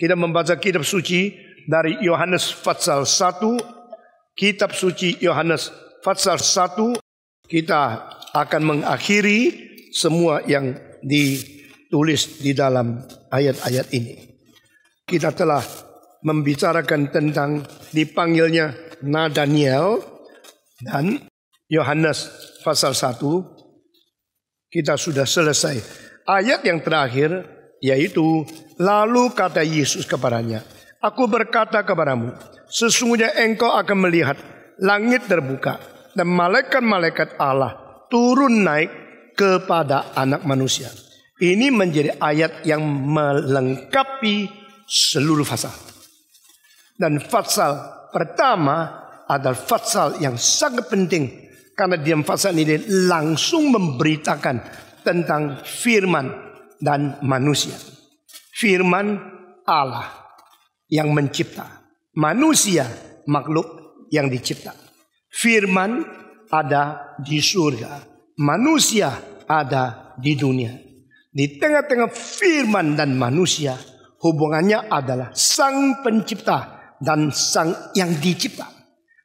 Kita membaca kitab suci dari Yohanes pasal 1, kitab suci Yohanes pasal 1, kita akan mengakhiri semua yang ditulis di dalam ayat-ayat ini. Kita telah membicarakan tentang dipanggilnya Daniel dan Yohanes pasal 1 kita sudah selesai. Ayat yang terakhir yaitu, lalu kata Yesus kepadanya, Aku berkata kepadamu, sesungguhnya engkau akan melihat langit terbuka dan malaikat-malaikat Allah turun naik kepada anak manusia. Ini menjadi ayat yang melengkapi seluruh fasal. Dan fasal pertama adalah fasal yang sangat penting karena diam fasal ini langsung memberitakan tentang firman dan manusia. Firman Allah yang mencipta. Manusia makhluk yang dicipta. Firman ada di surga. Manusia ada di dunia. Di tengah-tengah firman dan manusia hubungannya adalah sang pencipta dan sang yang dicipta.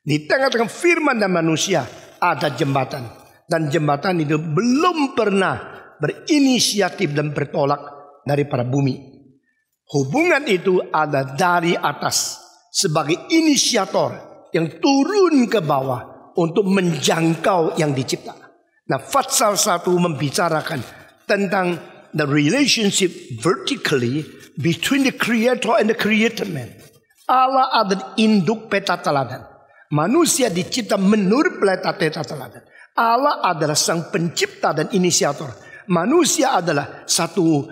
Di tengah-tengah firman dan manusia ada jembatan. Dan jembatan itu belum pernah berinisiatif dan bertolak dari para bumi. Hubungan itu ada dari atas sebagai inisiator yang turun ke bawah untuk menjangkau yang dicipta. Nah, Fatsal satu membicarakan tentang the relationship vertically between the creator and the created man. Allah ada induk peta teladan. Manusia dicipta menurut peta teladan. Allah adalah sang pencipta dan inisiator manusia adalah satu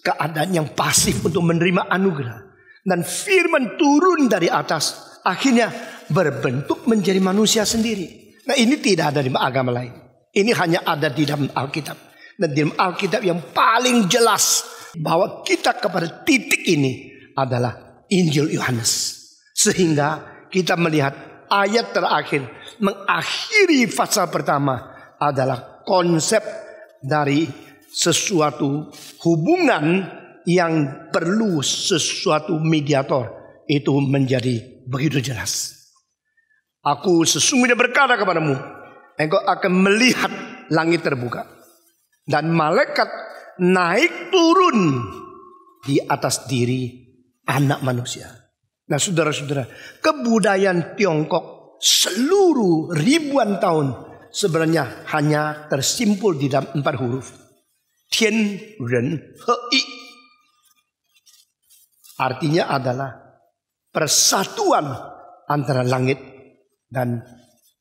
keadaan yang pasif untuk menerima anugerah. Dan firman turun dari atas akhirnya berbentuk menjadi manusia sendiri. Nah ini tidak ada di agama lain. Ini hanya ada di dalam Alkitab. Dan di dalam Alkitab yang paling jelas bahwa kita kepada titik ini adalah Injil Yohanes. Sehingga kita melihat ayat terakhir mengakhiri pasal pertama adalah konsep dari sesuatu hubungan yang perlu sesuatu mediator itu menjadi begitu jelas. Aku sesungguhnya berkata kepadamu, engkau akan melihat langit terbuka dan malaikat naik turun di atas diri anak manusia. Nah, saudara-saudara, kebudayaan Tiongkok seluruh ribuan tahun sebenarnya hanya tersimpul di dalam empat huruf. Tian Ren i. Artinya adalah persatuan antara langit dan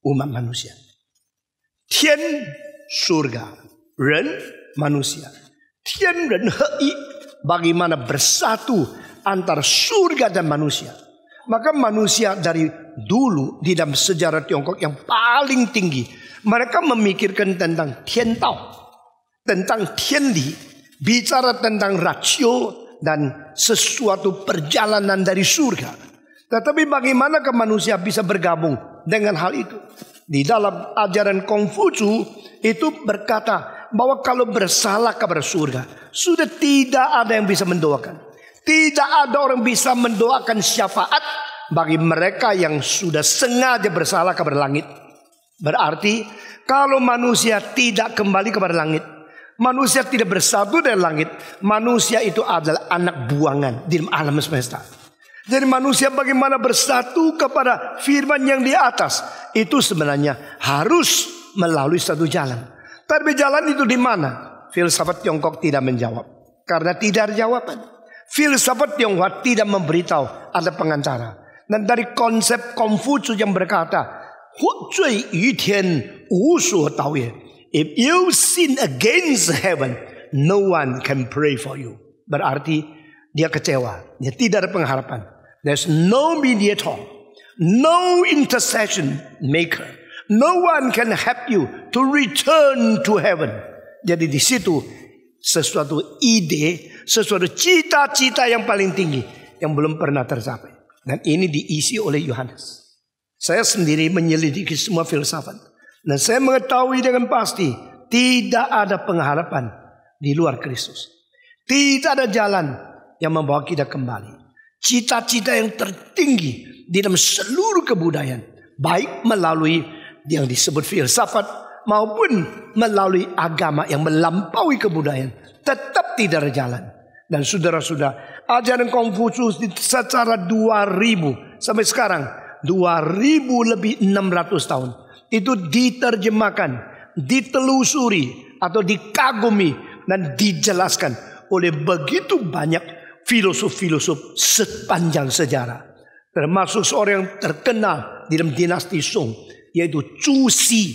umat manusia. Tian surga, Ren manusia. Tian Ren i. bagaimana bersatu antara surga dan manusia. Maka manusia dari dulu di dalam sejarah Tiongkok yang paling tinggi mereka memikirkan tentang tian tao, tentang tian li, bicara tentang rasio dan sesuatu perjalanan dari surga. Tetapi bagaimana ke manusia bisa bergabung dengan hal itu? Di dalam ajaran Konfucu itu berkata bahwa kalau bersalah kepada surga, sudah tidak ada yang bisa mendoakan. Tidak ada orang bisa mendoakan syafaat bagi mereka yang sudah sengaja bersalah kepada langit. Berarti kalau manusia tidak kembali kepada langit, manusia tidak bersatu dari langit, manusia itu adalah anak buangan di alam semesta. Jadi manusia bagaimana bersatu kepada firman yang di atas itu sebenarnya harus melalui satu jalan. Tapi jalan itu di mana? Filsafat Tiongkok tidak menjawab karena tidak ada jawaban. Filsafat Tionghoa tidak memberitahu ada pengantara. Dan dari konsep Konfusius yang berkata, 获罪于天，无所导也。If you sin against heaven, no one can pray for you. Berarti dia kecewa, dia tidak ada pengharapan. There's no mediator, no intercession maker. No one can help you to return to heaven. Jadi di situ sesuatu ide, sesuatu cita-cita yang paling tinggi yang belum pernah tercapai. Dan ini diisi oleh Yohanes. Saya sendiri menyelidiki semua filsafat. Dan saya mengetahui dengan pasti tidak ada pengharapan di luar Kristus. Tidak ada jalan yang membawa kita kembali. Cita-cita yang tertinggi di dalam seluruh kebudayaan. Baik melalui yang disebut filsafat maupun melalui agama yang melampaui kebudayaan. Tetap tidak ada jalan. Dan saudara-saudara, ajaran Konfusius secara 2000 sampai sekarang 2000 lebih 600 tahun. Itu diterjemahkan, ditelusuri atau dikagumi dan dijelaskan oleh begitu banyak filosof-filosof sepanjang sejarah. Termasuk seorang yang terkenal di dalam dinasti Song yaitu Chu Xi.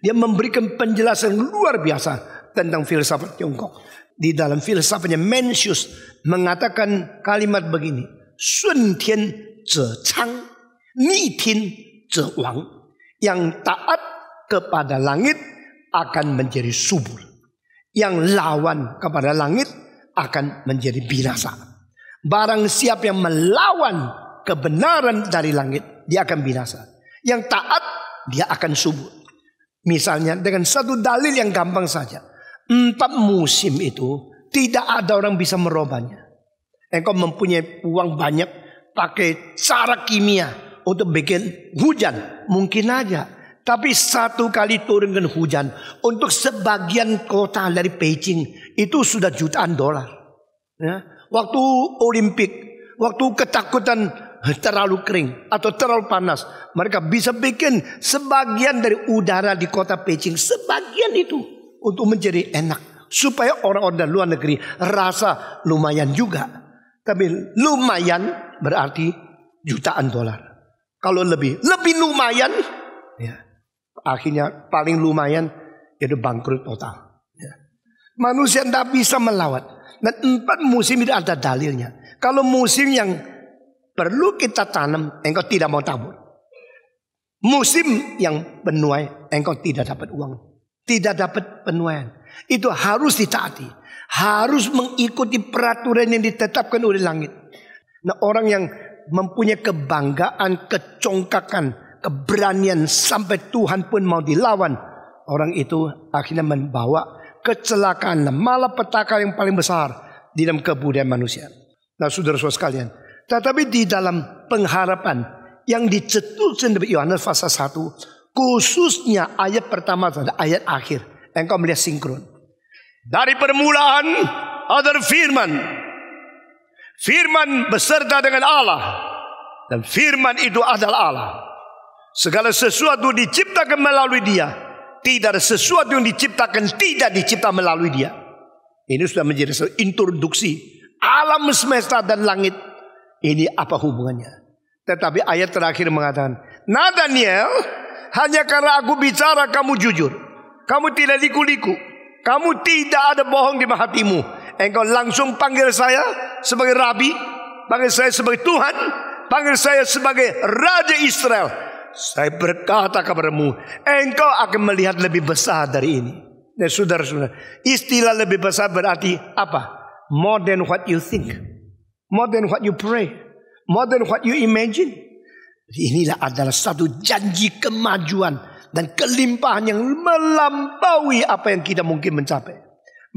Dia memberikan penjelasan luar biasa tentang filsafat Tiongkok. Di dalam filsafatnya Mencius mengatakan kalimat begini. Sun Tian Zhe Chang 逆听则亡. Yang taat kepada langit akan menjadi subur. Yang lawan kepada langit akan menjadi binasa. Barang siapa yang melawan kebenaran dari langit, dia akan binasa. Yang taat, dia akan subur. Misalnya dengan satu dalil yang gampang saja. Empat musim itu tidak ada orang bisa merobanya. Engkau mempunyai uang banyak pakai cara kimia untuk bikin hujan mungkin aja. Tapi satu kali turun dengan hujan untuk sebagian kota dari Beijing itu sudah jutaan dolar. Ya. Waktu Olimpik, waktu ketakutan terlalu kering atau terlalu panas, mereka bisa bikin sebagian dari udara di kota Beijing sebagian itu untuk menjadi enak supaya orang-orang dari luar negeri rasa lumayan juga. Tapi lumayan berarti jutaan dolar. Kalau lebih, lebih lumayan, ya. akhirnya paling lumayan itu bangkrut total. Ya. Manusia tidak bisa melawat. Dan empat musim itu ada dalilnya. Kalau musim yang perlu kita tanam, engkau tidak mau tabur. Musim yang penuai, engkau tidak dapat uang. Tidak dapat penuaian. Itu harus ditaati. Harus mengikuti peraturan yang ditetapkan oleh langit. Nah orang yang mempunyai kebanggaan, kecongkakan, keberanian sampai Tuhan pun mau dilawan. Orang itu akhirnya membawa kecelakaan, malapetaka yang paling besar di dalam kebudayaan manusia. Nah saudara-saudara sekalian, tetapi di dalam pengharapan yang dicetuskan dari Yohanes pasal 1, khususnya ayat pertama dan ayat akhir. Engkau melihat sinkron. Dari permulaan ada firman Firman beserta dengan Allah. Dan firman itu adalah Allah. Segala sesuatu diciptakan melalui dia. Tidak ada sesuatu yang diciptakan tidak dicipta melalui dia. Ini sudah menjadi satu introduksi. Alam semesta dan langit. Ini apa hubungannya? Tetapi ayat terakhir mengatakan. Nah Daniel, hanya karena aku bicara kamu jujur. Kamu tidak liku-liku. Kamu tidak ada bohong di hatimu. Engkau langsung panggil saya sebagai rabi, panggil saya sebagai Tuhan, panggil saya sebagai Raja Israel. Saya berkata kepadamu, engkau akan melihat lebih besar dari ini. Nah, saudara-saudara, istilah lebih besar berarti apa? More than what you think, more than what you pray, more than what you imagine. Inilah adalah satu janji kemajuan dan kelimpahan yang melampaui apa yang kita mungkin mencapai.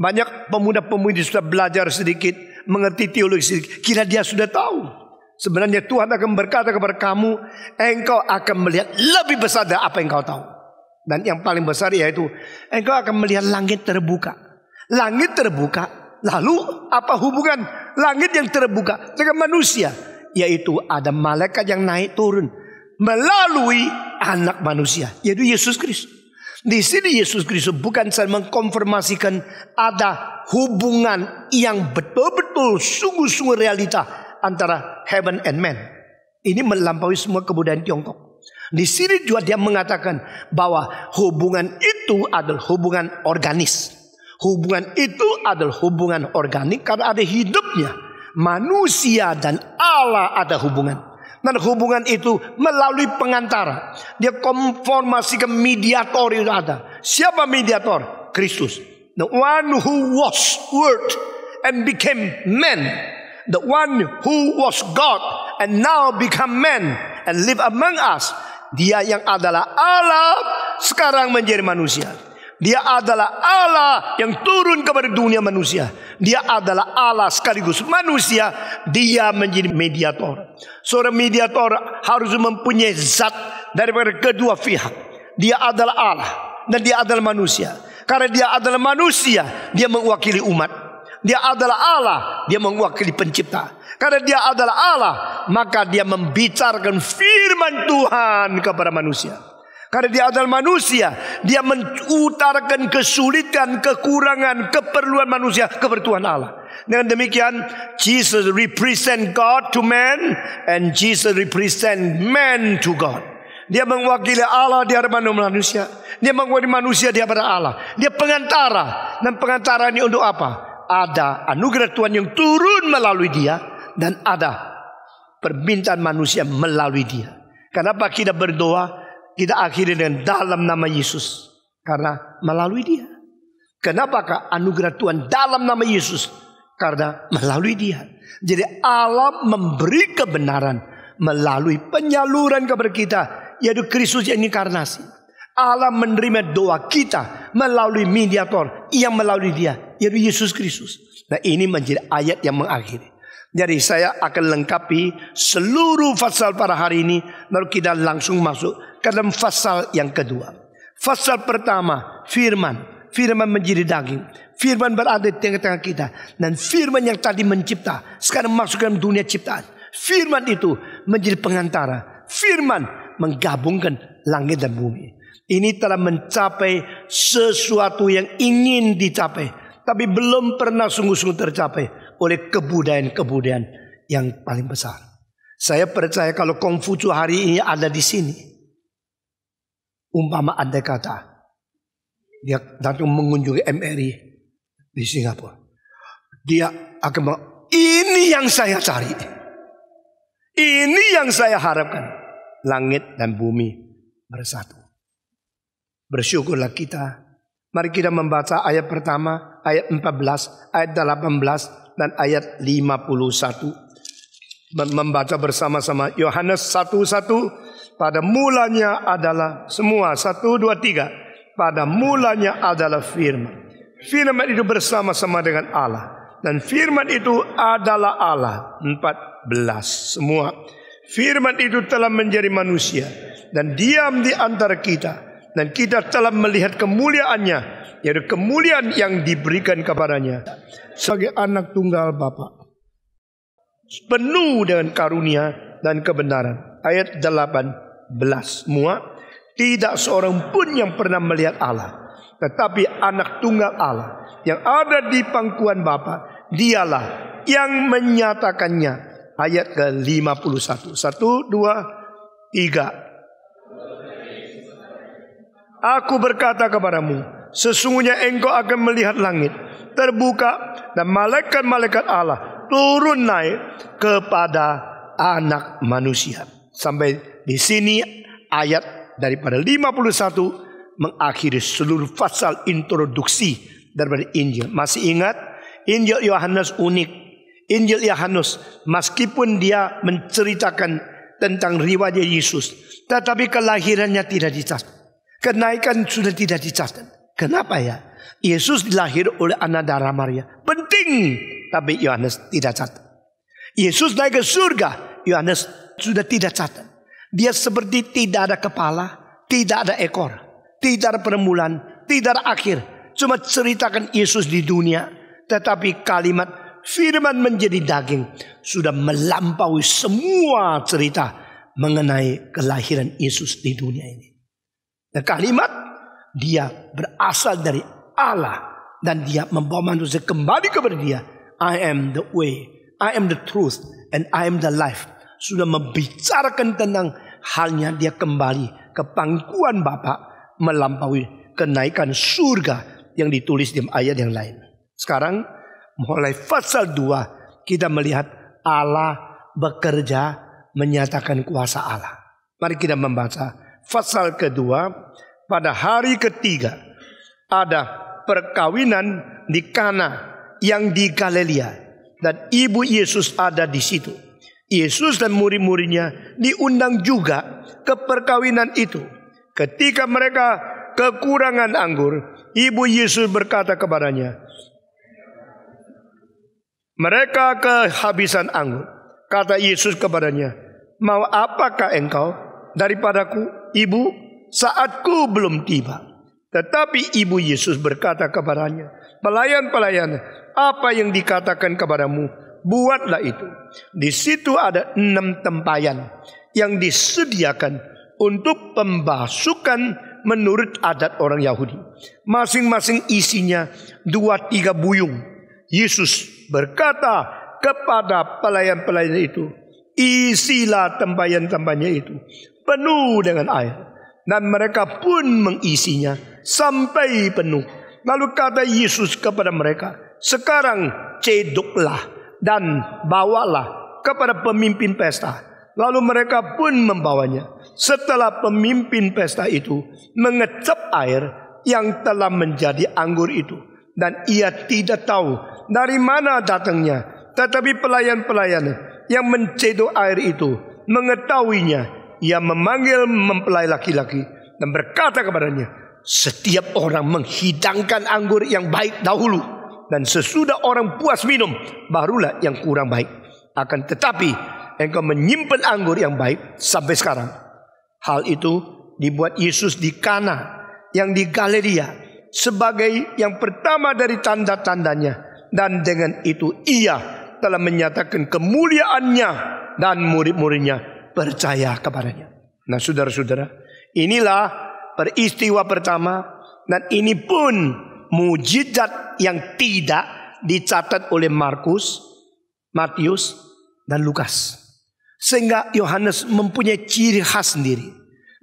Banyak pemuda-pemudi sudah belajar sedikit, mengerti teologi sedikit. Kira dia sudah tahu. Sebenarnya Tuhan akan berkata kepada kamu, engkau akan melihat lebih besar dari apa yang kau tahu. Dan yang paling besar yaitu, engkau akan melihat langit terbuka. Langit terbuka, lalu apa hubungan langit yang terbuka dengan manusia? Yaitu ada malaikat yang naik turun melalui anak manusia, yaitu Yesus Kristus. Di sini Yesus Kristus bukan saja mengkonfirmasikan ada hubungan yang betul-betul sungguh-sungguh realita antara heaven and man. Ini melampaui semua kebudayaan Tiongkok. Di sini juga dia mengatakan bahwa hubungan itu adalah hubungan organis. Hubungan itu adalah hubungan organik karena ada hidupnya. Manusia dan Allah ada hubungan. Dan hubungan itu melalui pengantara. Dia konformasi ke mediator itu ada. Siapa mediator? Kristus. The one who was word and became man. The one who was God and now become man and live among us. Dia yang adalah Allah sekarang menjadi manusia. Dia adalah Allah yang turun kepada dunia manusia. Dia adalah Allah sekaligus manusia. Dia menjadi mediator. Seorang mediator harus mempunyai zat daripada kedua pihak. Dia adalah Allah dan dia adalah manusia. Karena dia adalah manusia, dia mewakili umat. Dia adalah Allah, dia mewakili pencipta. Karena dia adalah Allah, maka dia membicarakan firman Tuhan kepada manusia. Karena dia adalah manusia. Dia mengutarakan kesulitan, kekurangan, keperluan manusia, kepada Tuhan Allah. Dengan demikian, Jesus represent God to man and Jesus represent man to God. Dia mewakili Allah di hadapan manusia. Dia mewakili manusia di hadapan Allah. Dia pengantara. Dan pengantara ini untuk apa? Ada anugerah Tuhan yang turun melalui dia. Dan ada permintaan manusia melalui dia. Kenapa kita berdoa? Kita akhiri dengan dalam nama Yesus. Karena melalui dia. Kenapakah anugerah Tuhan dalam nama Yesus? Karena melalui dia. Jadi Allah memberi kebenaran melalui penyaluran kepada kita. Yaitu Kristus yang inkarnasi. Allah menerima doa kita melalui mediator yang melalui dia. Yaitu Yesus Kristus. Nah ini menjadi ayat yang mengakhiri. Jadi saya akan lengkapi seluruh pasal pada hari ini. Lalu kita langsung masuk ke dalam fasal yang kedua. Fasal pertama firman. Firman menjadi daging. Firman berada di tengah-tengah kita. Dan firman yang tadi mencipta. Sekarang masuk ke dalam dunia ciptaan. Firman itu menjadi pengantara. Firman menggabungkan langit dan bumi. Ini telah mencapai sesuatu yang ingin dicapai. Tapi belum pernah sungguh-sungguh tercapai oleh kebudayaan-kebudayaan yang paling besar. Saya percaya kalau Kongfucu hari ini ada di sini. Umpama andai kata dia datang mengunjungi MRI di Singapura. Dia akan bilang, ini yang saya cari. Ini yang saya harapkan. Langit dan bumi bersatu. Bersyukurlah kita. Mari kita membaca ayat pertama, ayat 14, ayat 18, dan ayat 51. Membaca bersama-sama Yohanes 11 pada mulanya adalah semua. Satu, dua, tiga. Pada mulanya adalah firman. Firman itu bersama-sama dengan Allah. Dan firman itu adalah Allah. Empat belas semua. Firman itu telah menjadi manusia. Dan diam di antara kita. Dan kita telah melihat kemuliaannya. Yaitu kemuliaan yang diberikan kepadanya. Sebagai anak tunggal Bapak. Penuh dengan karunia dan kebenaran. Ayat delapan belas semua tidak seorang pun yang pernah melihat Allah tetapi anak tunggal Allah yang ada di pangkuan Bapa dialah yang menyatakannya ayat ke-51 1 2 3 Aku berkata kepadamu, sesungguhnya engkau akan melihat langit terbuka dan malaikat-malaikat Allah turun naik kepada anak manusia. Sampai di sini ayat daripada 51 mengakhiri seluruh pasal introduksi daripada Injil. Masih ingat Injil Yohanes unik. Injil Yohanes meskipun dia menceritakan tentang riwayat Yesus, tetapi kelahirannya tidak dicatat. Kenaikan sudah tidak dicatat. Kenapa ya? Yesus dilahir oleh anak darah Maria. Penting, tapi Yohanes tidak catat. Yesus naik ke surga, Yohanes sudah tidak catat. Dia seperti tidak ada kepala, tidak ada ekor, tidak ada permulaan, tidak ada akhir. Cuma ceritakan Yesus di dunia. Tetapi kalimat firman menjadi daging sudah melampaui semua cerita mengenai kelahiran Yesus di dunia ini. Dan kalimat dia berasal dari Allah dan dia membawa manusia kembali kepada dia. I am the way, I am the truth, and I am the life sudah membicarakan tentang halnya dia kembali ke pangkuan Bapak melampaui kenaikan surga yang ditulis di ayat yang lain. Sekarang mulai pasal 2 kita melihat Allah bekerja menyatakan kuasa Allah. Mari kita membaca pasal kedua pada hari ketiga ada perkawinan di Kana yang di Galilea dan ibu Yesus ada di situ. Yesus dan murid-muridnya diundang juga ke perkawinan itu. Ketika mereka kekurangan anggur, ibu Yesus berkata kepadanya, mereka kehabisan anggur. Kata Yesus kepadanya, mau apakah engkau daripadaku, ibu? Saatku belum tiba. Tetapi ibu Yesus berkata kepadanya, pelayan-pelayan, apa yang dikatakan kepadamu, Buatlah itu. Di situ ada enam tempayan yang disediakan untuk pembasukan menurut adat orang Yahudi. Masing-masing isinya dua tiga buyung. Yesus berkata kepada pelayan-pelayan itu, isilah tempayan-tempayannya itu penuh dengan air. Dan mereka pun mengisinya sampai penuh. Lalu kata Yesus kepada mereka, sekarang cedoklah dan bawalah kepada pemimpin pesta. Lalu mereka pun membawanya. Setelah pemimpin pesta itu mengecap air yang telah menjadi anggur itu. Dan ia tidak tahu dari mana datangnya. Tetapi pelayan-pelayan yang mencedo air itu mengetahuinya. Ia memanggil mempelai laki-laki dan berkata kepadanya. Setiap orang menghidangkan anggur yang baik dahulu dan sesudah orang puas minum barulah yang kurang baik. Akan tetapi engkau menyimpan anggur yang baik sampai sekarang. Hal itu dibuat Yesus di Kana yang di Galeria sebagai yang pertama dari tanda-tandanya dan dengan itu ia telah menyatakan kemuliaannya dan murid-muridnya percaya kepadanya. Nah, saudara-saudara, inilah peristiwa pertama dan ini pun mujizat yang tidak dicatat oleh Markus, Matius, dan Lukas. Sehingga Yohanes mempunyai ciri khas sendiri.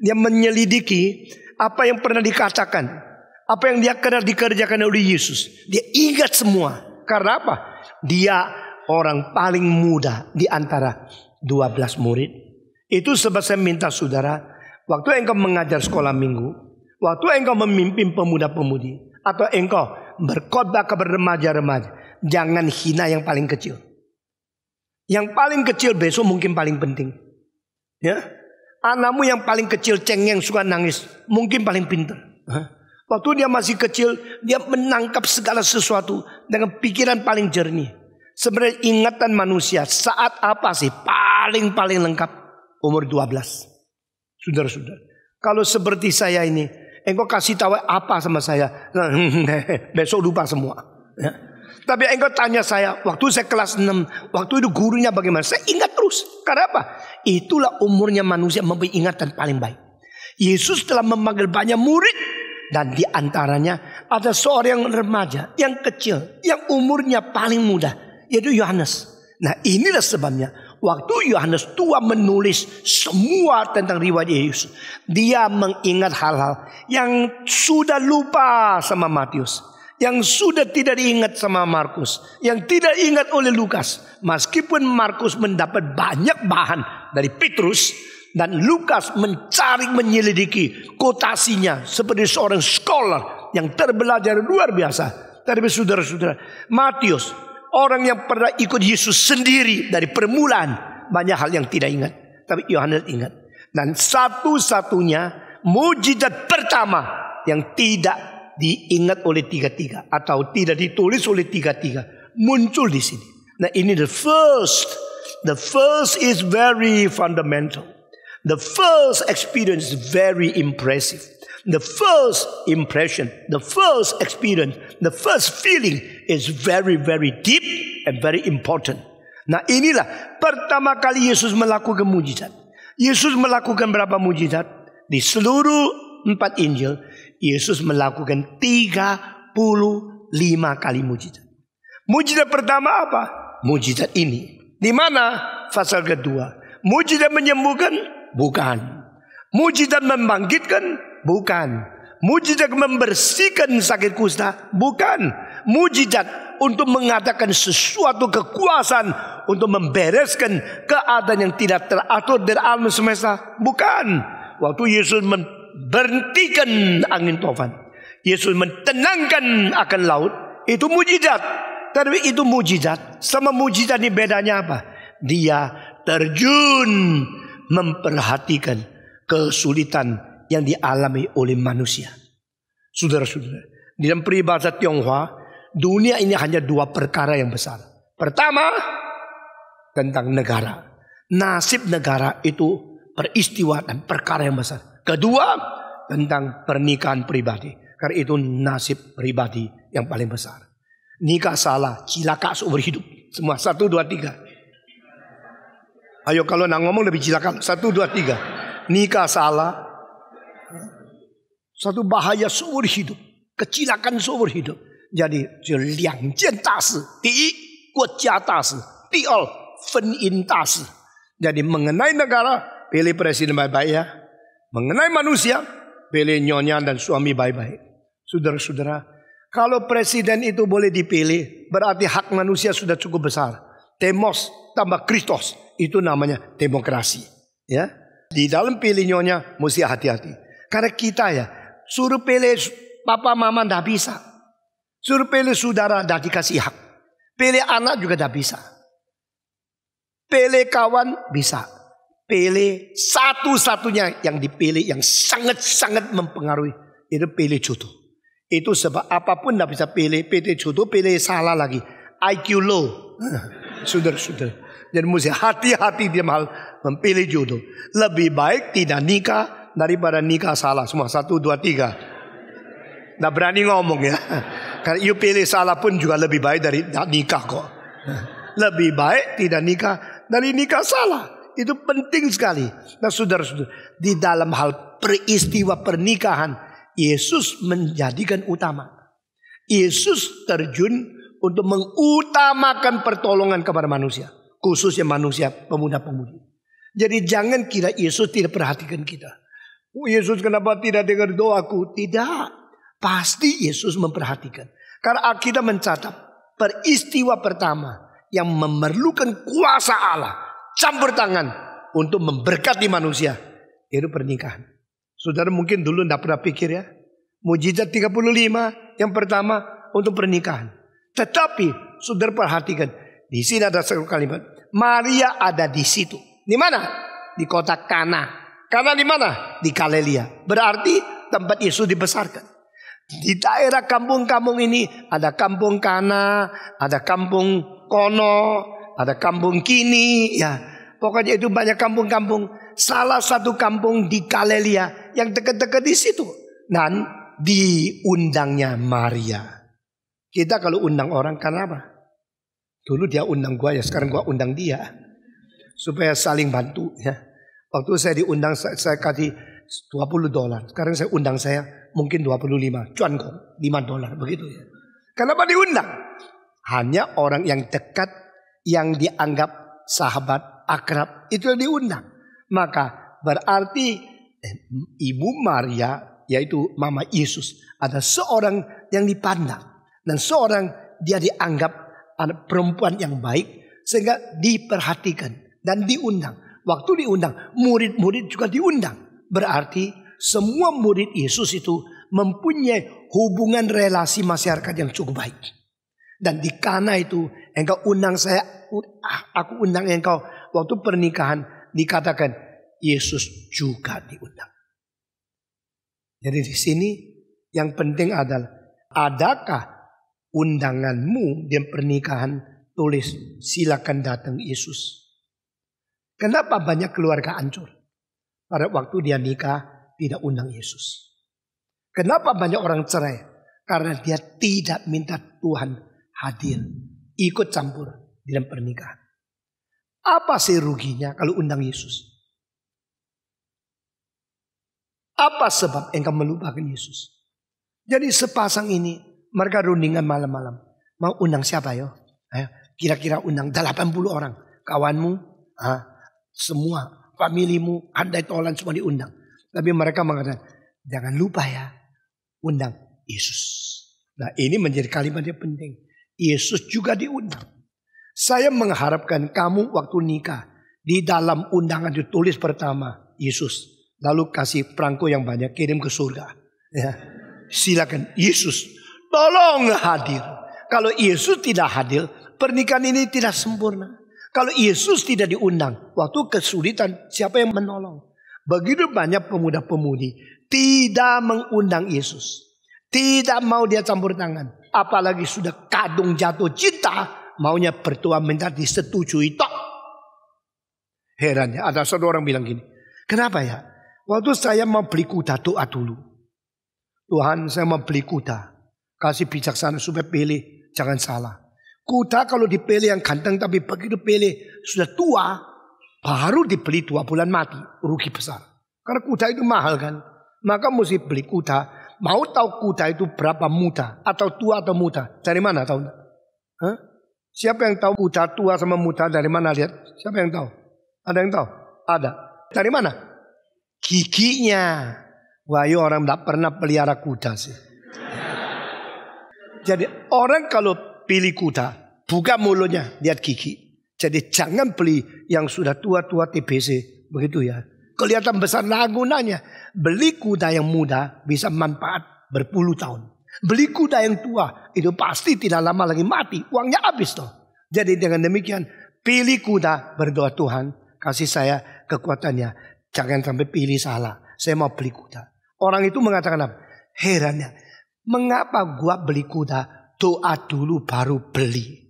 Dia menyelidiki apa yang pernah dikatakan, apa yang dia kena dikerjakan oleh Yesus. Dia ingat semua. Karena apa? Dia orang paling muda di antara 12 murid. Itu sebab saya minta saudara, waktu engkau mengajar sekolah minggu, waktu engkau memimpin pemuda-pemudi, atau engkau berkhotbah kepada remaja-remaja. Jangan hina yang paling kecil. Yang paling kecil besok mungkin paling penting. Ya. Anakmu yang paling kecil cengeng suka nangis, mungkin paling pintar. Waktu dia masih kecil, dia menangkap segala sesuatu dengan pikiran paling jernih. Sebenarnya ingatan manusia saat apa sih paling-paling lengkap? Umur 12. Sudah-sudah. Kalau seperti saya ini, Engkau kasih tahu apa sama saya. Besok lupa semua. Ya. Tapi engkau tanya saya, waktu saya kelas 6, waktu itu gurunya bagaimana? Saya ingat terus. Karena apa? Itulah umurnya manusia memberi ingatan paling baik. Yesus telah memanggil banyak murid dan diantaranya ada seorang remaja yang kecil yang umurnya paling muda yaitu Yohanes. Nah, inilah sebabnya Waktu Yohanes tua menulis semua tentang riwayat Yesus. Dia mengingat hal-hal yang sudah lupa sama Matius. Yang sudah tidak diingat sama Markus. Yang tidak ingat oleh Lukas. Meskipun Markus mendapat banyak bahan dari Petrus. Dan Lukas mencari menyelidiki kotasinya. Seperti seorang scholar yang terbelajar luar biasa. Tapi saudara-saudara, Matius Orang yang pernah ikut Yesus sendiri dari permulaan banyak hal yang tidak ingat. Tapi Yohanes ingat. Dan satu-satunya mujizat pertama yang tidak diingat oleh tiga-tiga atau tidak ditulis oleh tiga-tiga muncul di sini. Nah ini the first, the first is very fundamental. The first experience is very impressive. The first impression, the first experience, the first feeling is very very deep and very important. Nah inilah pertama kali Yesus melakukan mujizat. Yesus melakukan berapa mujizat? Di seluruh empat Injil, Yesus melakukan 35 kali mujizat. Mujizat pertama apa? Mujizat ini. Di mana? Pasal kedua. Mujizat menyembuhkan? Bukan. Mujizat membangkitkan? Bukan. Mujizat membersihkan sakit kusta? Bukan. Mujizat untuk mengadakan sesuatu kekuasaan untuk membereskan keadaan yang tidak teratur dari alam semesta? Bukan. Waktu Yesus berhentikan angin tofan. Yesus menenangkan akan laut. Itu mujizat. Tapi itu mujizat. Sama mujizat ini bedanya apa? Dia terjun memperhatikan kesulitan yang dialami oleh manusia. Saudara-saudara, di dalam peribahasa Tionghoa, dunia ini hanya dua perkara yang besar. Pertama, tentang negara. Nasib negara itu peristiwa dan perkara yang besar. Kedua, tentang pernikahan pribadi. Karena itu nasib pribadi yang paling besar. Nikah salah, cilaka seumur hidup. Semua satu, dua, tiga. Ayo kalau nak ngomong lebih cilaka. Satu, dua, tiga. Nikah salah, satu bahaya seumur hidup. Kecilakan seumur hidup. Jadi, liang jian ta si. Di yi, guo jia ta Jadi mengenai negara, pilih presiden baik-baik ya. Mengenai manusia, pilih nyonya dan suami baik-baik. Saudara-saudara, kalau presiden itu boleh dipilih, berarti hak manusia sudah cukup besar. Temos tambah Kristos, itu namanya demokrasi. Ya, di dalam pilih nyonya mesti hati-hati. Karena kita ya Suruh pilih papa mama tidak bisa. Suruh pilih saudara tidak dikasih hak. Pilih anak juga tidak bisa. Pilih kawan bisa. Pilih satu-satunya yang dipilih yang sangat-sangat mempengaruhi. Itu pilih jodoh. Itu sebab apapun tidak bisa pilih. Pilih jodoh, pilih salah lagi. IQ low. Sudah-sudah. jadi mesti hati-hati dia mal memilih jodoh. Lebih baik tidak nikah daripada nikah salah semua satu dua tiga. Tidak berani ngomong ya. Karena you pilih salah pun juga lebih baik dari nikah kok. Lebih baik tidak nikah dari nikah salah. Itu penting sekali. Nah saudara-saudara, di dalam hal peristiwa pernikahan, Yesus menjadikan utama. Yesus terjun untuk mengutamakan pertolongan kepada manusia. Khususnya manusia pemuda-pemudi. Jadi jangan kira Yesus tidak perhatikan kita. Oh, Yesus kenapa tidak dengar doaku? Tidak. Pasti Yesus memperhatikan. Karena kita mencatat peristiwa pertama yang memerlukan kuasa Allah. Campur tangan untuk memberkati manusia. Yaitu pernikahan. Saudara mungkin dulu tidak pernah pikir ya. Mujizat 35 yang pertama untuk pernikahan. Tetapi saudara perhatikan. Di sini ada satu kalimat. Maria ada di situ. Di mana? Di kota Kana karena di mana? Di Galilea. Berarti tempat Yesus dibesarkan. Di daerah kampung-kampung ini ada kampung Kana, ada kampung Kono, ada kampung Kini, ya. Pokoknya itu banyak kampung-kampung. Salah satu kampung di Galilea yang dekat-dekat di situ. Dan diundangnya Maria. Kita kalau undang orang karena apa? Dulu dia undang gua ya, sekarang gua undang dia. Supaya saling bantu ya. Waktu saya diundang saya, saya kasih 20 dolar. Sekarang saya undang saya mungkin 25. Cuan kok 5 dolar begitu ya. Kenapa diundang? Hanya orang yang dekat yang dianggap sahabat akrab itu yang diundang. Maka berarti eh, ibu Maria yaitu mama Yesus ada seorang yang dipandang dan seorang dia dianggap anak perempuan yang baik sehingga diperhatikan dan diundang. Waktu diundang, murid-murid juga diundang. Berarti semua murid Yesus itu mempunyai hubungan relasi masyarakat yang cukup baik. Dan di Kana itu engkau undang saya, ah, aku undang engkau. Waktu pernikahan dikatakan Yesus juga diundang. Jadi di sini yang penting adalah adakah undanganmu di pernikahan tulis silakan datang Yesus. Kenapa banyak keluarga hancur? Pada waktu dia nikah tidak undang Yesus. Kenapa banyak orang cerai? Karena dia tidak minta Tuhan hadir. Ikut campur di dalam pernikahan. Apa sih ruginya kalau undang Yesus? Apa sebab engkau melupakan Yesus? Jadi sepasang ini mereka rundingan malam-malam. Mau undang siapa yo? Kira-kira undang 80 orang. Kawanmu, semua familimu, andai tolan semua diundang. Tapi mereka mengatakan, jangan lupa ya, undang Yesus. Nah ini menjadi kalimat yang penting. Yesus juga diundang. Saya mengharapkan kamu waktu nikah. Di dalam undangan ditulis pertama Yesus. Lalu kasih perangko yang banyak kirim ke surga. Ya. Silakan Yesus tolong hadir. Kalau Yesus tidak hadir pernikahan ini tidak sempurna. Kalau Yesus tidak diundang, waktu kesulitan siapa yang menolong? Begitu banyak pemuda-pemudi tidak mengundang Yesus. Tidak mau dia campur tangan. Apalagi sudah kadung jatuh cinta. Maunya bertua minta disetujui tok. Herannya ada satu orang bilang gini. Kenapa ya? Waktu saya mau beli kuda doa dulu. Tuhan saya mau beli kuda. Kasih bijaksana supaya pilih. Jangan salah. Kuda kalau dipilih yang ganteng tapi begitu pilih sudah tua, baru dibeli dua bulan mati, rugi besar. Karena kuda itu mahal kan. Maka mesti beli kuda. Mau tahu kuda itu berapa muda atau tua atau muda? Dari mana tahu? Hah? Siapa yang tahu kuda tua sama muda dari mana lihat? Siapa yang tahu? Ada yang tahu? Ada. Dari mana? Giginya. Wahyu orang tidak pernah pelihara kuda sih. Jadi orang kalau pilih kuda. Buka mulutnya, lihat gigi. Jadi jangan beli yang sudah tua-tua TBC. Begitu ya. Kelihatan besar nah Beli kuda yang muda bisa manfaat berpuluh tahun. Beli kuda yang tua itu pasti tidak lama lagi mati. Uangnya habis toh. Jadi dengan demikian pilih kuda berdoa Tuhan kasih saya kekuatannya. Jangan sampai pilih salah. Saya mau beli kuda. Orang itu mengatakan apa? Herannya. Mengapa gua beli kuda doa dulu baru beli.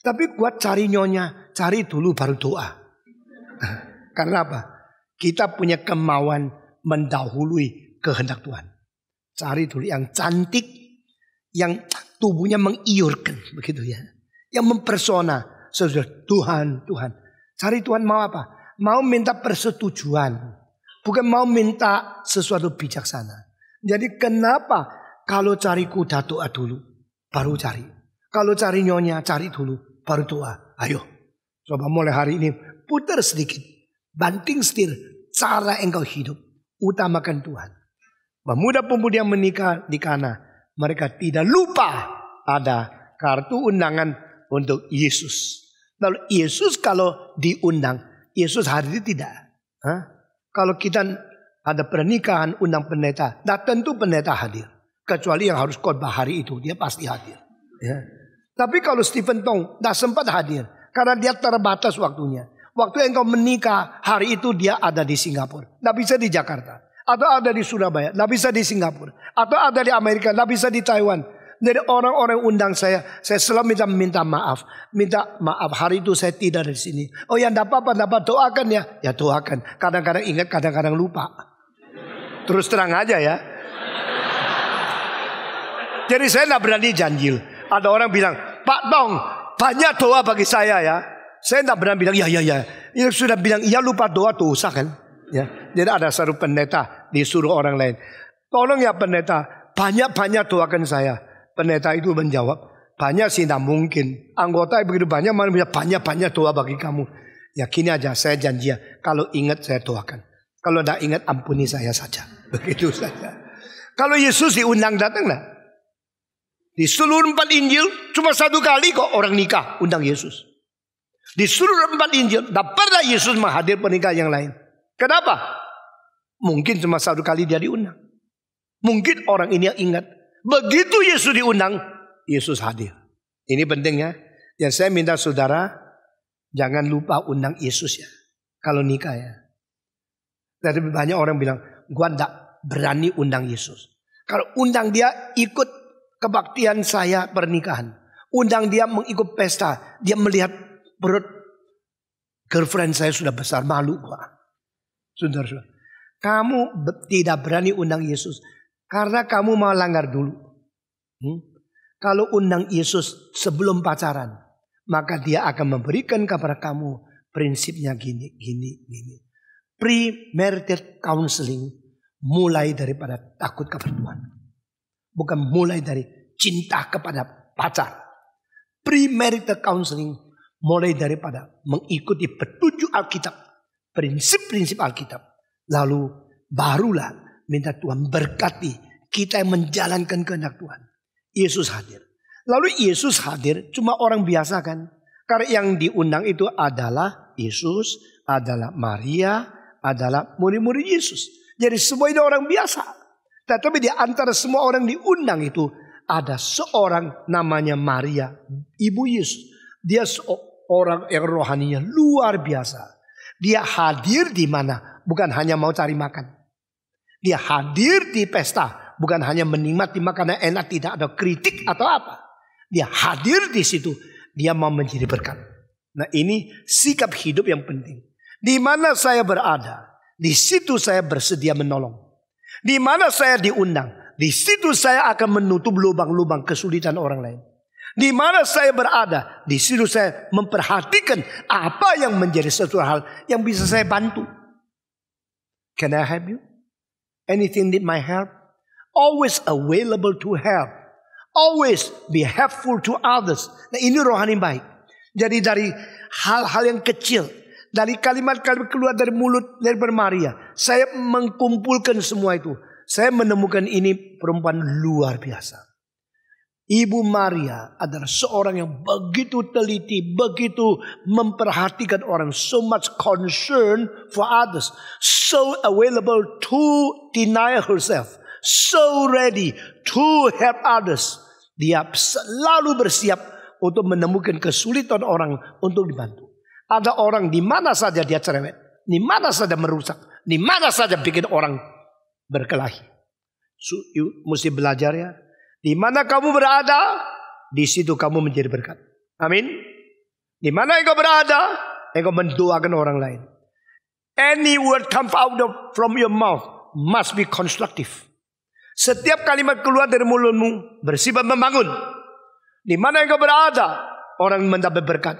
Tapi buat cari nyonya, cari dulu baru doa. Karena apa? Kita punya kemauan mendahului kehendak Tuhan. Cari dulu yang cantik, yang tubuhnya mengiurkan begitu ya. Yang mempersona. sesudah Tuhan, Tuhan. Cari Tuhan mau apa? Mau minta persetujuan. Bukan mau minta sesuatu bijaksana. Jadi kenapa kalau cariku kuda doa dulu? baru cari. Kalau cari nyonya, cari dulu, baru tua. Ayo, coba mulai hari ini putar sedikit. Banting setir cara engkau hidup. Utamakan Tuhan. pemuda pemuda yang menikah di Kana. Mereka tidak lupa ada kartu undangan untuk Yesus. Lalu Yesus kalau diundang, Yesus hari ini tidak. Hah? Kalau kita ada pernikahan undang pendeta, nah tentu pendeta hadir. Kecuali yang harus khotbah hari itu. Dia pasti hadir. Ya. Tapi kalau Stephen Tong tidak sempat hadir. Karena dia terbatas waktunya. Waktu engkau menikah hari itu dia ada di Singapura. Tidak bisa di Jakarta. Atau ada di Surabaya. Tidak bisa di Singapura. Atau ada di Amerika. Tidak bisa di Taiwan. Jadi orang-orang undang saya, saya selalu minta minta maaf. Minta maaf hari itu saya tidak di sini. Oh ya tidak apa-apa, dapat doakan ya. Ya doakan. Kadang-kadang ingat, kadang-kadang lupa. Terus terang aja ya. Jadi saya tidak berani janji. Ada orang bilang, Pak Dong, banyak doa bagi saya ya. Saya tidak berani bilang, iya, iya, iya. ya ya ya. Ini sudah bilang, ya lupa doa tuh usah kan. Ya. Jadi ada satu pendeta disuruh orang lain. Tolong ya pendeta, banyak-banyak doakan saya. Pendeta itu menjawab, banyak sih tidak mungkin. Anggota begitu banyak, mana bisa banyak-banyak doa bagi kamu. Ya kini aja, saya janji ya. Kalau ingat saya doakan. Kalau tidak ingat ampuni saya saja. Begitu saja. Kalau Yesus diundang datanglah. Di seluruh empat Injil cuma satu kali kok orang nikah undang Yesus. Di seluruh empat Injil tidak pernah Yesus menghadir pernikahan yang lain. Kenapa? Mungkin cuma satu kali dia diundang. Mungkin orang ini yang ingat. Begitu Yesus diundang, Yesus hadir. Ini pentingnya. Yang saya minta saudara, jangan lupa undang Yesus ya. Kalau nikah ya. Tapi banyak orang bilang, gua tidak berani undang Yesus. Kalau undang dia ikut kebaktian saya pernikahan. Undang dia mengikut pesta. Dia melihat perut girlfriend saya sudah besar malu pak. sudah sudah. kamu tidak berani undang Yesus karena kamu mau langgar dulu. Hmm? Kalau undang Yesus sebelum pacaran, maka dia akan memberikan kepada kamu prinsipnya gini, gini, gini. Premarital counseling mulai daripada takut kepada Tuhan. Bukan mulai dari cinta kepada pacar. Premarital counseling mulai daripada mengikuti petunjuk Alkitab. Prinsip-prinsip Alkitab. Lalu barulah minta Tuhan berkati kita yang menjalankan kehendak Tuhan. Yesus hadir. Lalu Yesus hadir cuma orang biasa kan. Karena yang diundang itu adalah Yesus, adalah Maria, adalah murid-murid Yesus. Jadi semua itu orang biasa. Tetapi di antara semua orang diundang itu ada seorang namanya Maria, ibu Yesus. Dia seorang yang rohaninya luar biasa. Dia hadir di mana? Bukan hanya mau cari makan. Dia hadir di pesta, bukan hanya menikmati makanan enak, tidak ada kritik atau apa. Dia hadir di situ, dia mau menjadi berkat. Nah, ini sikap hidup yang penting. Di mana saya berada, di situ saya bersedia menolong. Di mana saya diundang, di situ saya akan menutup lubang-lubang kesulitan orang lain. Di mana saya berada, di situ saya memperhatikan apa yang menjadi satu hal yang bisa saya bantu. Can I help you? Anything need my help? Always available to help. Always be helpful to others. Nah ini rohani baik. Jadi dari hal-hal yang kecil dari kalimat-kalimat keluar dari mulut dari Maria. Saya mengkumpulkan semua itu. Saya menemukan ini perempuan luar biasa. Ibu Maria adalah seorang yang begitu teliti, begitu memperhatikan orang, so much concern for others, so available to deny herself, so ready to help others. Dia selalu bersiap untuk menemukan kesulitan orang untuk dibantu. Ada orang di mana saja dia cerewet, di mana saja merusak, di mana saja bikin orang berkelahi. So, you, mesti belajar ya. Di mana kamu berada, di situ kamu menjadi berkat. Amin. Di mana engkau berada, engkau mendoakan orang lain. Any word come out of, from your mouth must be constructive. Setiap kalimat keluar dari mulutmu bersifat membangun. Di mana engkau berada, orang mendapat berkat.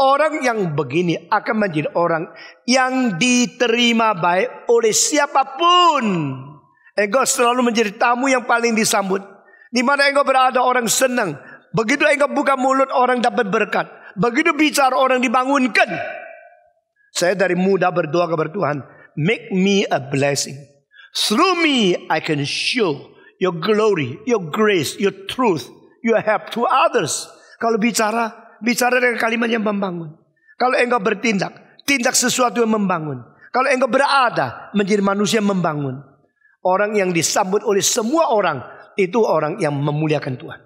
Orang yang begini akan menjadi orang yang diterima baik oleh siapapun. Engkau selalu menjadi tamu yang paling disambut. Di mana engkau berada orang senang. Begitu engkau buka mulut orang dapat berkat. Begitu bicara orang dibangunkan. Saya dari muda berdoa kepada Tuhan. Make me a blessing. Through me I can show your glory, your grace, your truth, your help to others. Kalau bicara bicara dengan kalimat yang membangun. Kalau engkau bertindak, tindak sesuatu yang membangun. Kalau engkau berada menjadi manusia yang membangun. Orang yang disambut oleh semua orang itu orang yang memuliakan Tuhan.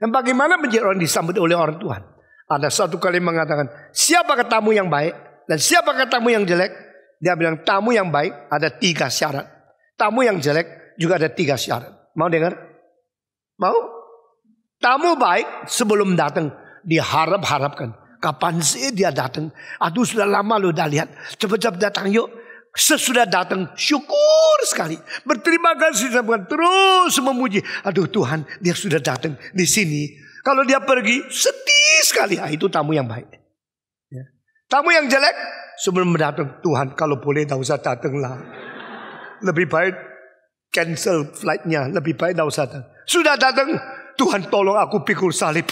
Dan bagaimana menjadi orang disambut oleh orang Tuhan? Ada satu kali mengatakan, siapa tamu yang baik dan siapa tamu yang jelek? Dia bilang tamu yang baik ada tiga syarat. Tamu yang jelek juga ada tiga syarat. Mau dengar? Mau? Tamu baik sebelum datang diharap-harapkan. Kapan sih dia datang? Aduh sudah lama lo udah lihat. Cepat-cepat datang yuk. Sesudah datang syukur sekali. Berterima kasih sama terus memuji. Aduh Tuhan dia sudah datang di sini. Kalau dia pergi sedih sekali. Ah, itu tamu yang baik. Ya. Tamu yang jelek sebelum datang. Tuhan kalau boleh tidak usah datanglah. Lebih baik cancel flightnya. Lebih baik tidak usah datang. Sudah datang. Tuhan tolong aku pikul salib.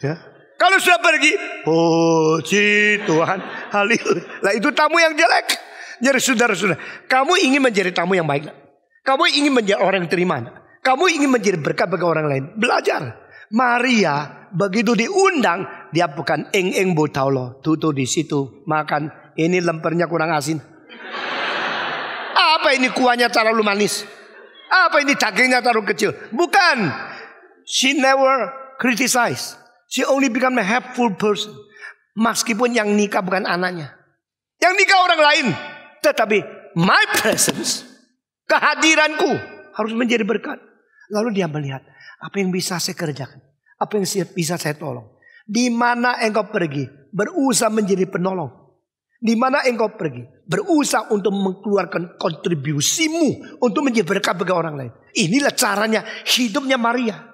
Ya. Kalau sudah pergi, puji Tuhan, haleluya. Lah itu tamu yang jelek. Jadi saudara-saudara, kamu ingin menjadi tamu yang baik. Kamu ingin menjadi orang yang terima. Kamu ingin menjadi berkat bagi orang lain. Belajar. Maria begitu diundang, dia bukan eng-eng bu taulo. Tutu di situ, makan. Ini lempernya kurang asin. Apa ini kuahnya terlalu manis? Apa ini dagingnya terlalu kecil? Bukan. She never criticize. She only become a helpful person. Meskipun yang nikah bukan anaknya. Yang nikah orang lain. Tetapi my presence. Kehadiranku harus menjadi berkat. Lalu dia melihat apa yang bisa saya kerjakan. Apa yang bisa saya tolong. Di mana engkau pergi. Berusaha menjadi penolong. Di mana engkau pergi. Berusaha untuk mengeluarkan kontribusimu. Untuk menjadi berkat bagi orang lain. Inilah caranya hidupnya Maria.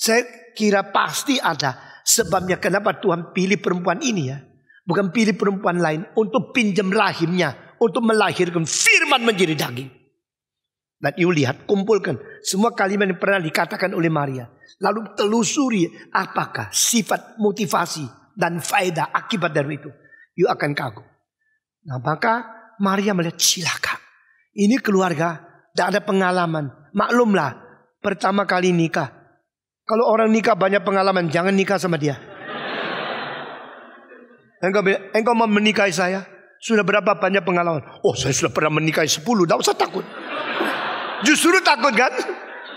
Saya kira pasti ada sebabnya kenapa Tuhan pilih perempuan ini ya. Bukan pilih perempuan lain untuk pinjam rahimnya. Untuk melahirkan firman menjadi daging. Dan you lihat, kumpulkan semua kalimat yang pernah dikatakan oleh Maria. Lalu telusuri apakah sifat motivasi dan faedah akibat dari itu. You akan kagum. Nah maka Maria melihat silakan, Ini keluarga, tidak ada pengalaman. Maklumlah pertama kali nikah kalau orang nikah banyak pengalaman, jangan nikah sama dia. Engkau, engkau mau menikahi saya? Sudah berapa banyak pengalaman? Oh, saya sudah pernah menikahi sepuluh. Tidak usah takut. Justru takut kan?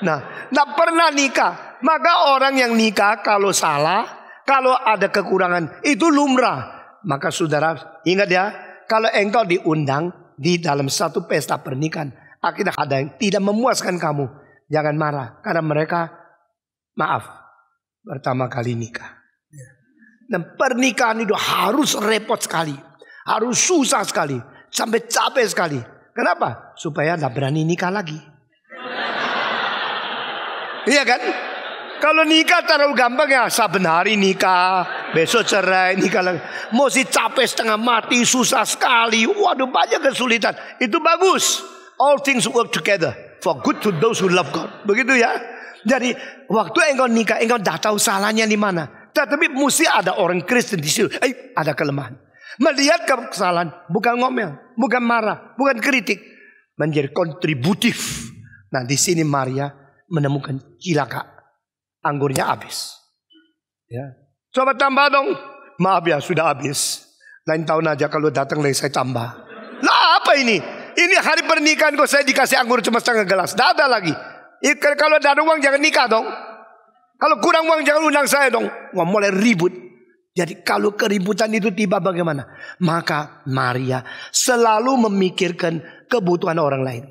Nah, tidak pernah nikah. Maka orang yang nikah kalau salah, kalau ada kekurangan, itu lumrah. Maka saudara, ingat ya, kalau engkau diundang di dalam satu pesta pernikahan, akhirnya ada yang tidak memuaskan kamu. Jangan marah, karena mereka Maaf, pertama kali nikah. Dan pernikahan itu harus repot sekali. Harus susah sekali. Sampai capek sekali. Kenapa? Supaya tidak berani nikah lagi. iya kan? Kalau nikah terlalu gampang ya. Saben hari nikah. Besok cerai nikah lagi. Mesti capek setengah mati. Susah sekali. Waduh banyak kesulitan. Itu bagus. All things work together. For good to those who love God. Begitu ya. Jadi waktu engkau nikah, engkau dah tahu salahnya di mana. Tetapi mesti ada orang Kristen di situ. Eh, ada kelemahan. Melihat kesalahan, bukan ngomel, bukan marah, bukan kritik. Menjadi kontributif. Nah di sini Maria menemukan cilaka. Anggurnya habis. Ya. Coba tambah dong. Maaf ya sudah habis. Lain tahun aja kalau datang lagi saya tambah. Lah apa ini? Ini hari pernikahan kok saya dikasih anggur cuma setengah gelas. Tidak ada lagi. Ya, kalau ada uang jangan nikah dong. Kalau kurang uang jangan undang saya dong. Wah, mulai ribut. Jadi kalau keributan itu tiba bagaimana? Maka Maria selalu memikirkan kebutuhan orang lain.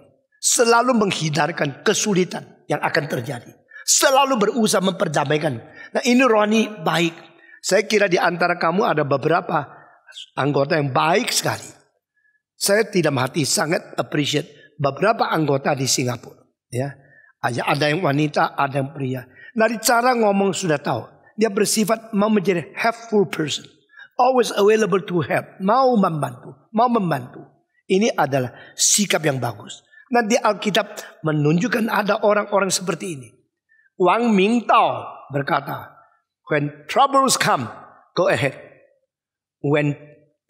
Selalu menghindarkan kesulitan yang akan terjadi. Selalu berusaha memperdamaikan. Nah ini Roni baik. Saya kira di antara kamu ada beberapa anggota yang baik sekali. Saya tidak mati sangat appreciate beberapa anggota di Singapura. Ya, ada yang wanita, ada yang pria. Dari cara ngomong sudah tahu. Dia bersifat mau menjadi helpful person. Always available to help. Mau membantu. Mau membantu. Ini adalah sikap yang bagus. Nanti di Alkitab menunjukkan ada orang-orang seperti ini. Wang Ming Tao berkata, When troubles come, go ahead. When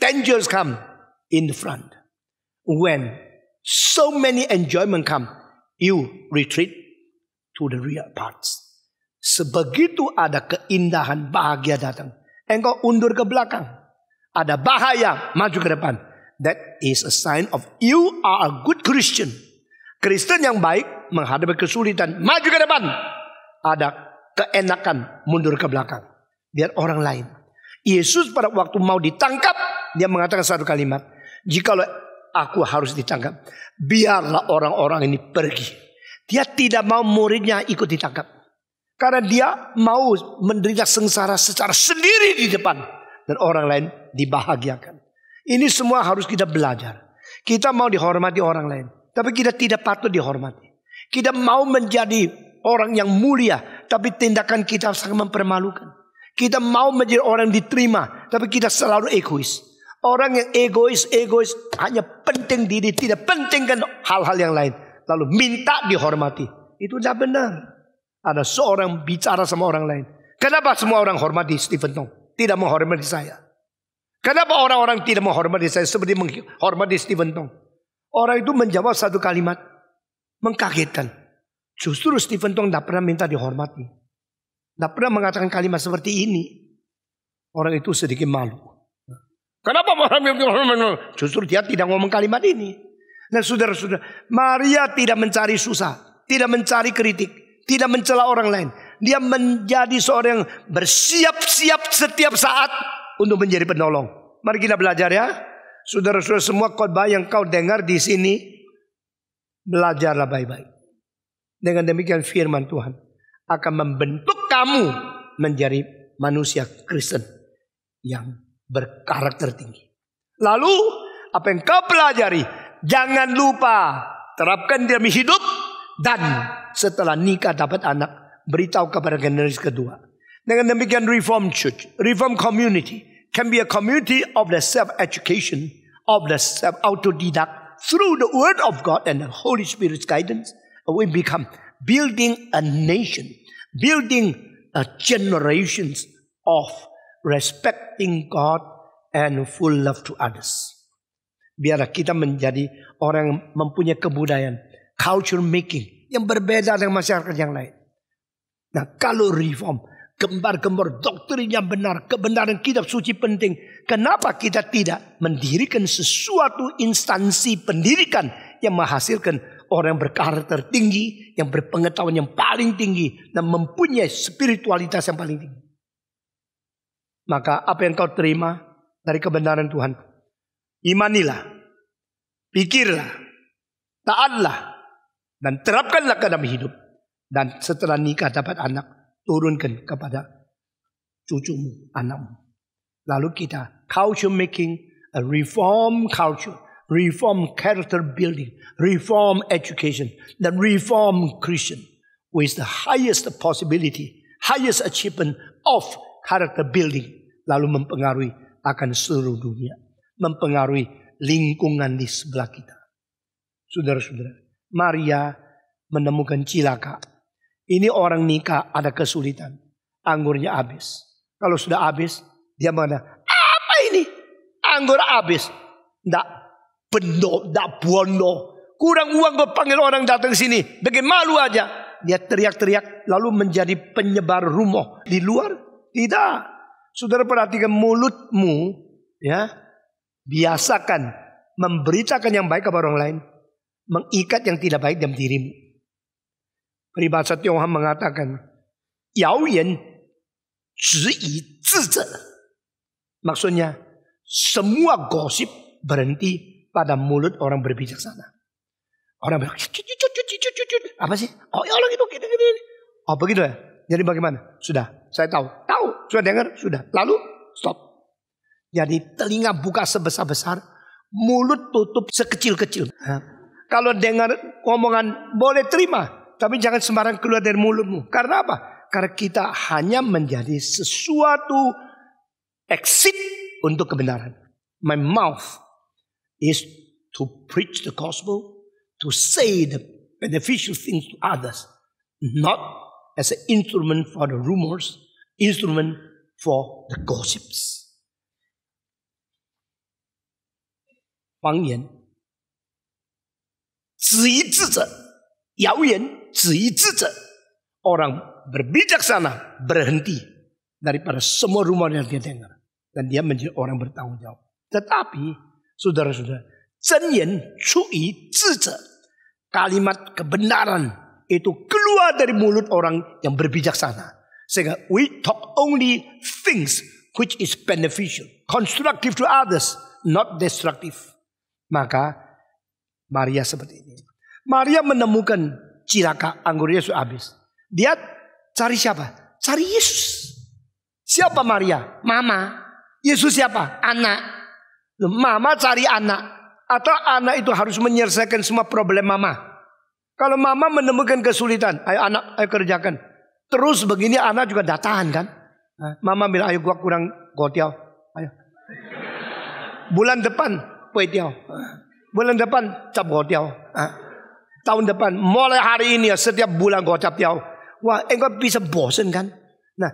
dangers come, in the front. When so many enjoyment come, you retreat to the real parts. Sebegitu ada keindahan bahagia datang. Engkau undur ke belakang. Ada bahaya maju ke depan. That is a sign of you are a good Christian. Kristen yang baik menghadapi kesulitan maju ke depan. Ada keenakan mundur ke belakang. Biar orang lain. Yesus pada waktu mau ditangkap dia mengatakan satu kalimat. Jikalau aku harus ditangkap. Biarlah orang-orang ini pergi. Dia tidak mau muridnya ikut ditangkap. Karena dia mau menderita sengsara secara sendiri di depan. Dan orang lain dibahagiakan. Ini semua harus kita belajar. Kita mau dihormati orang lain. Tapi kita tidak patut dihormati. Kita mau menjadi orang yang mulia. Tapi tindakan kita sangat mempermalukan. Kita mau menjadi orang yang diterima. Tapi kita selalu egois. Orang yang egois, egois hanya penting diri. Tidak pentingkan hal-hal yang lain. Lalu minta dihormati. Itu tidak benar. Ada seorang bicara sama orang lain. Kenapa semua orang hormati Stephen Tong? Tidak menghormati saya. Kenapa orang-orang tidak menghormati saya seperti menghormati Stephen Tong? Orang itu menjawab satu kalimat. Mengkagetkan. Justru Stephen Tong tidak pernah minta dihormati. Tidak pernah mengatakan kalimat seperti ini. Orang itu sedikit malu. Kenapa orang Justru dia tidak ngomong kalimat ini. Nah saudara-saudara, Maria tidak mencari susah, tidak mencari kritik, tidak mencela orang lain. Dia menjadi seorang yang bersiap-siap setiap saat untuk menjadi penolong. Mari kita belajar ya. Saudara-saudara semua khotbah yang kau dengar di sini belajarlah baik-baik. Dengan demikian firman Tuhan akan membentuk kamu menjadi manusia Kristen yang berkarakter tinggi. Lalu apa yang kau pelajari Jangan lupa terapkan demi hidup dan setelah nikah dapat anak beritahu kepada generasi kedua. Dengan demikian reform church, reform community can be a community of the self education, of the self autodidact through the word of God and the Holy Spirit's guidance. We become building a nation, building a generations of respecting God and full love to others. biarlah kita menjadi orang yang mempunyai kebudayaan. Culture making. Yang berbeda dengan masyarakat yang lain. Nah kalau reform. Gembar-gembor doktrin benar. Kebenaran kitab suci penting. Kenapa kita tidak mendirikan sesuatu instansi pendidikan. Yang menghasilkan orang yang berkarakter tinggi, yang berpengetahuan yang paling tinggi, dan mempunyai spiritualitas yang paling tinggi. Maka apa yang kau terima dari kebenaran Tuhan Imanilah, pikirlah, taatlah, dan terapkanlah ke dalam hidup. Dan setelah nikah dapat anak, turunkan kepada cucumu, anakmu. Lalu kita culture making, a reform culture, reform character building, reform education, dan reform Christian with the highest possibility, highest achievement of character building. Lalu mempengaruhi akan seluruh dunia mempengaruhi lingkungan di sebelah kita. Saudara-saudara, Maria menemukan cilaka. Ini orang nikah ada kesulitan. Anggurnya habis. Kalau sudah habis, dia mana? Apa ini? Anggur habis. Tidak bendo, tidak buono. Kurang uang berpanggil orang datang sini. Bikin malu aja. Dia teriak-teriak lalu menjadi penyebar rumah. Di luar? Tidak. Saudara perhatikan mulutmu ya Biasakan memberitakan yang baik kepada orang lain. Mengikat yang tidak baik dalam dirimu. Peribahasa Tionghoa mengatakan, Yao zi Zhi Maksudnya, semua gosip berhenti pada mulut orang berbijaksana. Orang bilang, apa sih? Oh ya Allah gitu, gitu, gitu, gitu. Oh begitu ya? Jadi bagaimana? Sudah, saya tahu. Tahu, sudah dengar, sudah. Lalu, stop. Jadi telinga buka sebesar-besar, mulut tutup sekecil-kecil. Kalau dengar omongan boleh terima, tapi jangan sembarang keluar dari mulutmu. Karena apa? Karena kita hanya menjadi sesuatu exit untuk kebenaran. My mouth is to preach the gospel, to say the beneficial things to others, not as an instrument for the rumors, instrument for the gossips. 妄言，止于智者；谣言止于智者. Orang berbijaksana berhenti daripada semua rumor yang dia dengar. Dan dia menjadi orang bertanggung jawab. Tetapi saudara-saudara, cenyen Kalimat kebenaran itu keluar dari mulut orang yang berbijaksana. Sehingga we talk only things which is beneficial, constructive to others, not destructive. Maka Maria seperti ini. Maria menemukan cilaka anggur Yesus habis. Dia cari siapa? Cari Yesus. Siapa Maria? Mama. Yesus siapa? Anak. Mama cari anak. Atau anak itu harus menyelesaikan semua problem mama. Kalau mama menemukan kesulitan, ayo anak, ayo kerjakan. Terus begini anak juga datahan kan. Mama bilang, ayo gua kurang gotiau. Ayo. Bulan depan bulan depan cap ah. tahun depan mulai hari ini setiap bulan Wah, engkau bisa bosen kan? Nah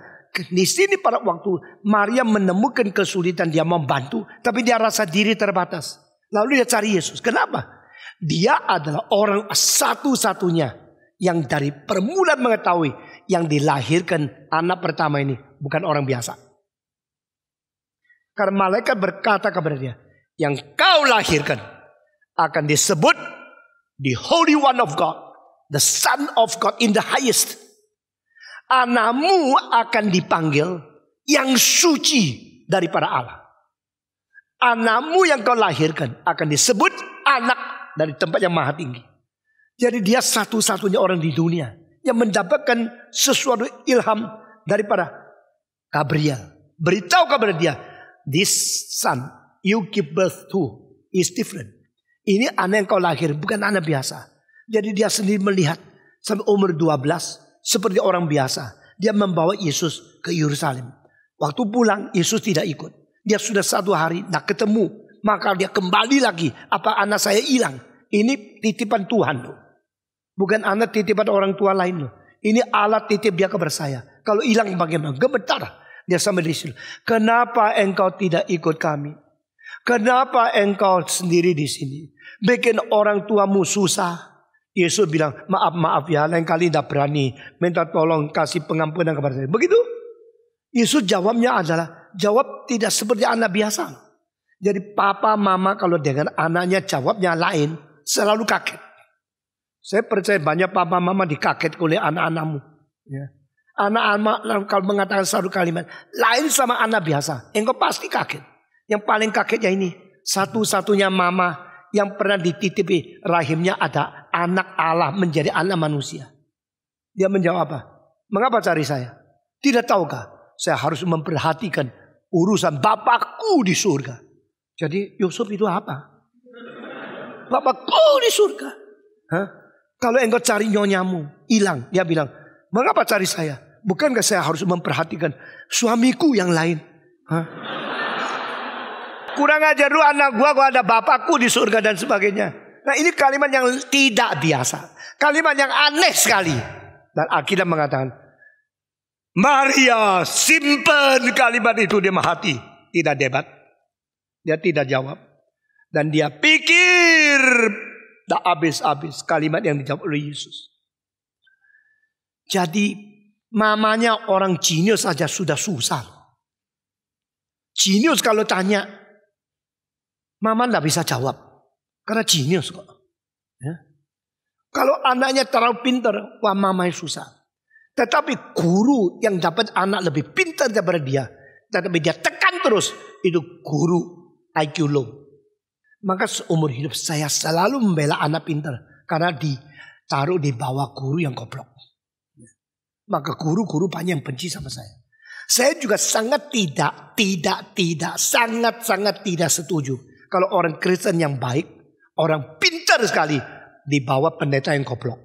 di sini pada waktu Maria menemukan kesulitan dia membantu, tapi dia rasa diri terbatas. Lalu dia cari Yesus. Kenapa? Dia adalah orang satu-satunya yang dari permulaan mengetahui yang dilahirkan anak pertama ini bukan orang biasa. Karena malaikat berkata kepada dia, yang kau lahirkan akan disebut the Holy One of God, the Son of God in the highest. Anakmu akan dipanggil yang suci daripada Allah. Anakmu yang kau lahirkan akan disebut anak dari tempat yang maha tinggi. Jadi dia satu-satunya orang di dunia yang mendapatkan sesuatu ilham daripada Gabriel. Beritahu kepada dia, this son you give birth to is different. Ini anak yang kau lahir, bukan anak biasa. Jadi dia sendiri melihat sampai umur 12 seperti orang biasa. Dia membawa Yesus ke Yerusalem. Waktu pulang Yesus tidak ikut. Dia sudah satu hari nak ketemu. Maka dia kembali lagi. Apa anak saya hilang? Ini titipan Tuhan loh. Bukan anak titipan orang tua lain loh. Ini alat titip dia kepada saya. Kalau hilang bagaimana? Gemetar. Dia sampai di situ. Kenapa engkau tidak ikut kami? Kenapa engkau sendiri di sini? Bikin orang tuamu susah. Yesus bilang, maaf, maaf ya, lain kali tidak berani. Minta tolong kasih pengampunan kepada saya. Begitu? Yesus jawabnya adalah, jawab tidak seperti anak biasa. Jadi papa, mama kalau dengan anaknya jawabnya lain, selalu kaget. Saya percaya banyak papa mama dikaget oleh anak-anakmu. Ya. Anak-anak kalau mengatakan satu kalimat, lain sama anak biasa. Engkau pasti kaget. Yang paling kagetnya ini, satu-satunya mama yang pernah dititipi rahimnya ada anak Allah menjadi anak manusia. Dia menjawab apa? Mengapa cari saya? Tidak tahukah saya harus memperhatikan urusan bapakku di surga. Jadi Yusuf itu apa? Bapakku di surga. Hah? Kalau engkau cari nyonyamu, hilang. Dia bilang, mengapa cari saya? Bukankah saya harus memperhatikan suamiku yang lain? Hah? kurang ajar lu anak gua gua ada bapakku di surga dan sebagainya. Nah ini kalimat yang tidak biasa. Kalimat yang aneh sekali. Dan akhirnya mengatakan, Maria ya, simpen kalimat itu di hati. Tidak debat. Dia tidak jawab. Dan dia pikir tak habis-habis kalimat yang dijawab oleh Yesus. Jadi mamanya orang jenius saja sudah susah. Jenius kalau tanya, Mama tidak bisa jawab. Karena jenius kok. Ya. Kalau anaknya terlalu pintar, wah mama yang susah. Tetapi guru yang dapat anak lebih pintar daripada dia. Tetapi dia tekan terus. Itu guru IQ low. Maka seumur hidup saya selalu membela anak pintar. Karena ditaruh di bawah guru yang goblok. Ya. Maka guru-guru banyak yang benci sama saya. Saya juga sangat tidak, tidak, tidak, sangat-sangat tidak setuju kalau orang Kristen yang baik, orang pintar sekali di bawah pendeta yang koplok.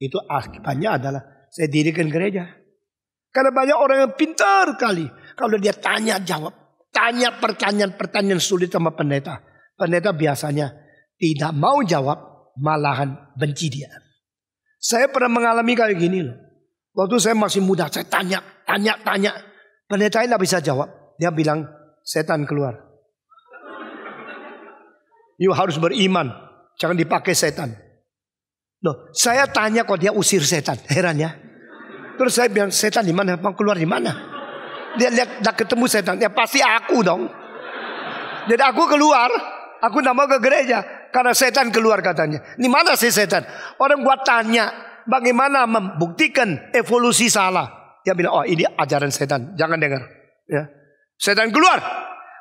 Itu akibatnya adalah saya dirikan gereja. Karena banyak orang yang pintar sekali. Kalau dia tanya jawab. Tanya pertanyaan-pertanyaan sulit sama pendeta. Pendeta biasanya tidak mau jawab. Malahan benci dia. Saya pernah mengalami kayak gini loh. Waktu saya masih muda. Saya tanya, tanya, tanya. Pendeta tidak bisa jawab. Dia bilang setan keluar. You harus beriman. Jangan dipakai setan. Loh, saya tanya kok dia usir setan. Heran ya. Terus saya bilang setan di mana? Bang keluar di mana? Dia lihat dah ketemu setan. Ya pasti aku dong. Jadi aku keluar. Aku nama ke gereja. Karena setan keluar katanya. Di mana sih setan? Orang buat tanya. Bagaimana membuktikan evolusi salah. Dia bilang, oh ini ajaran setan. Jangan dengar. Ya. Setan keluar.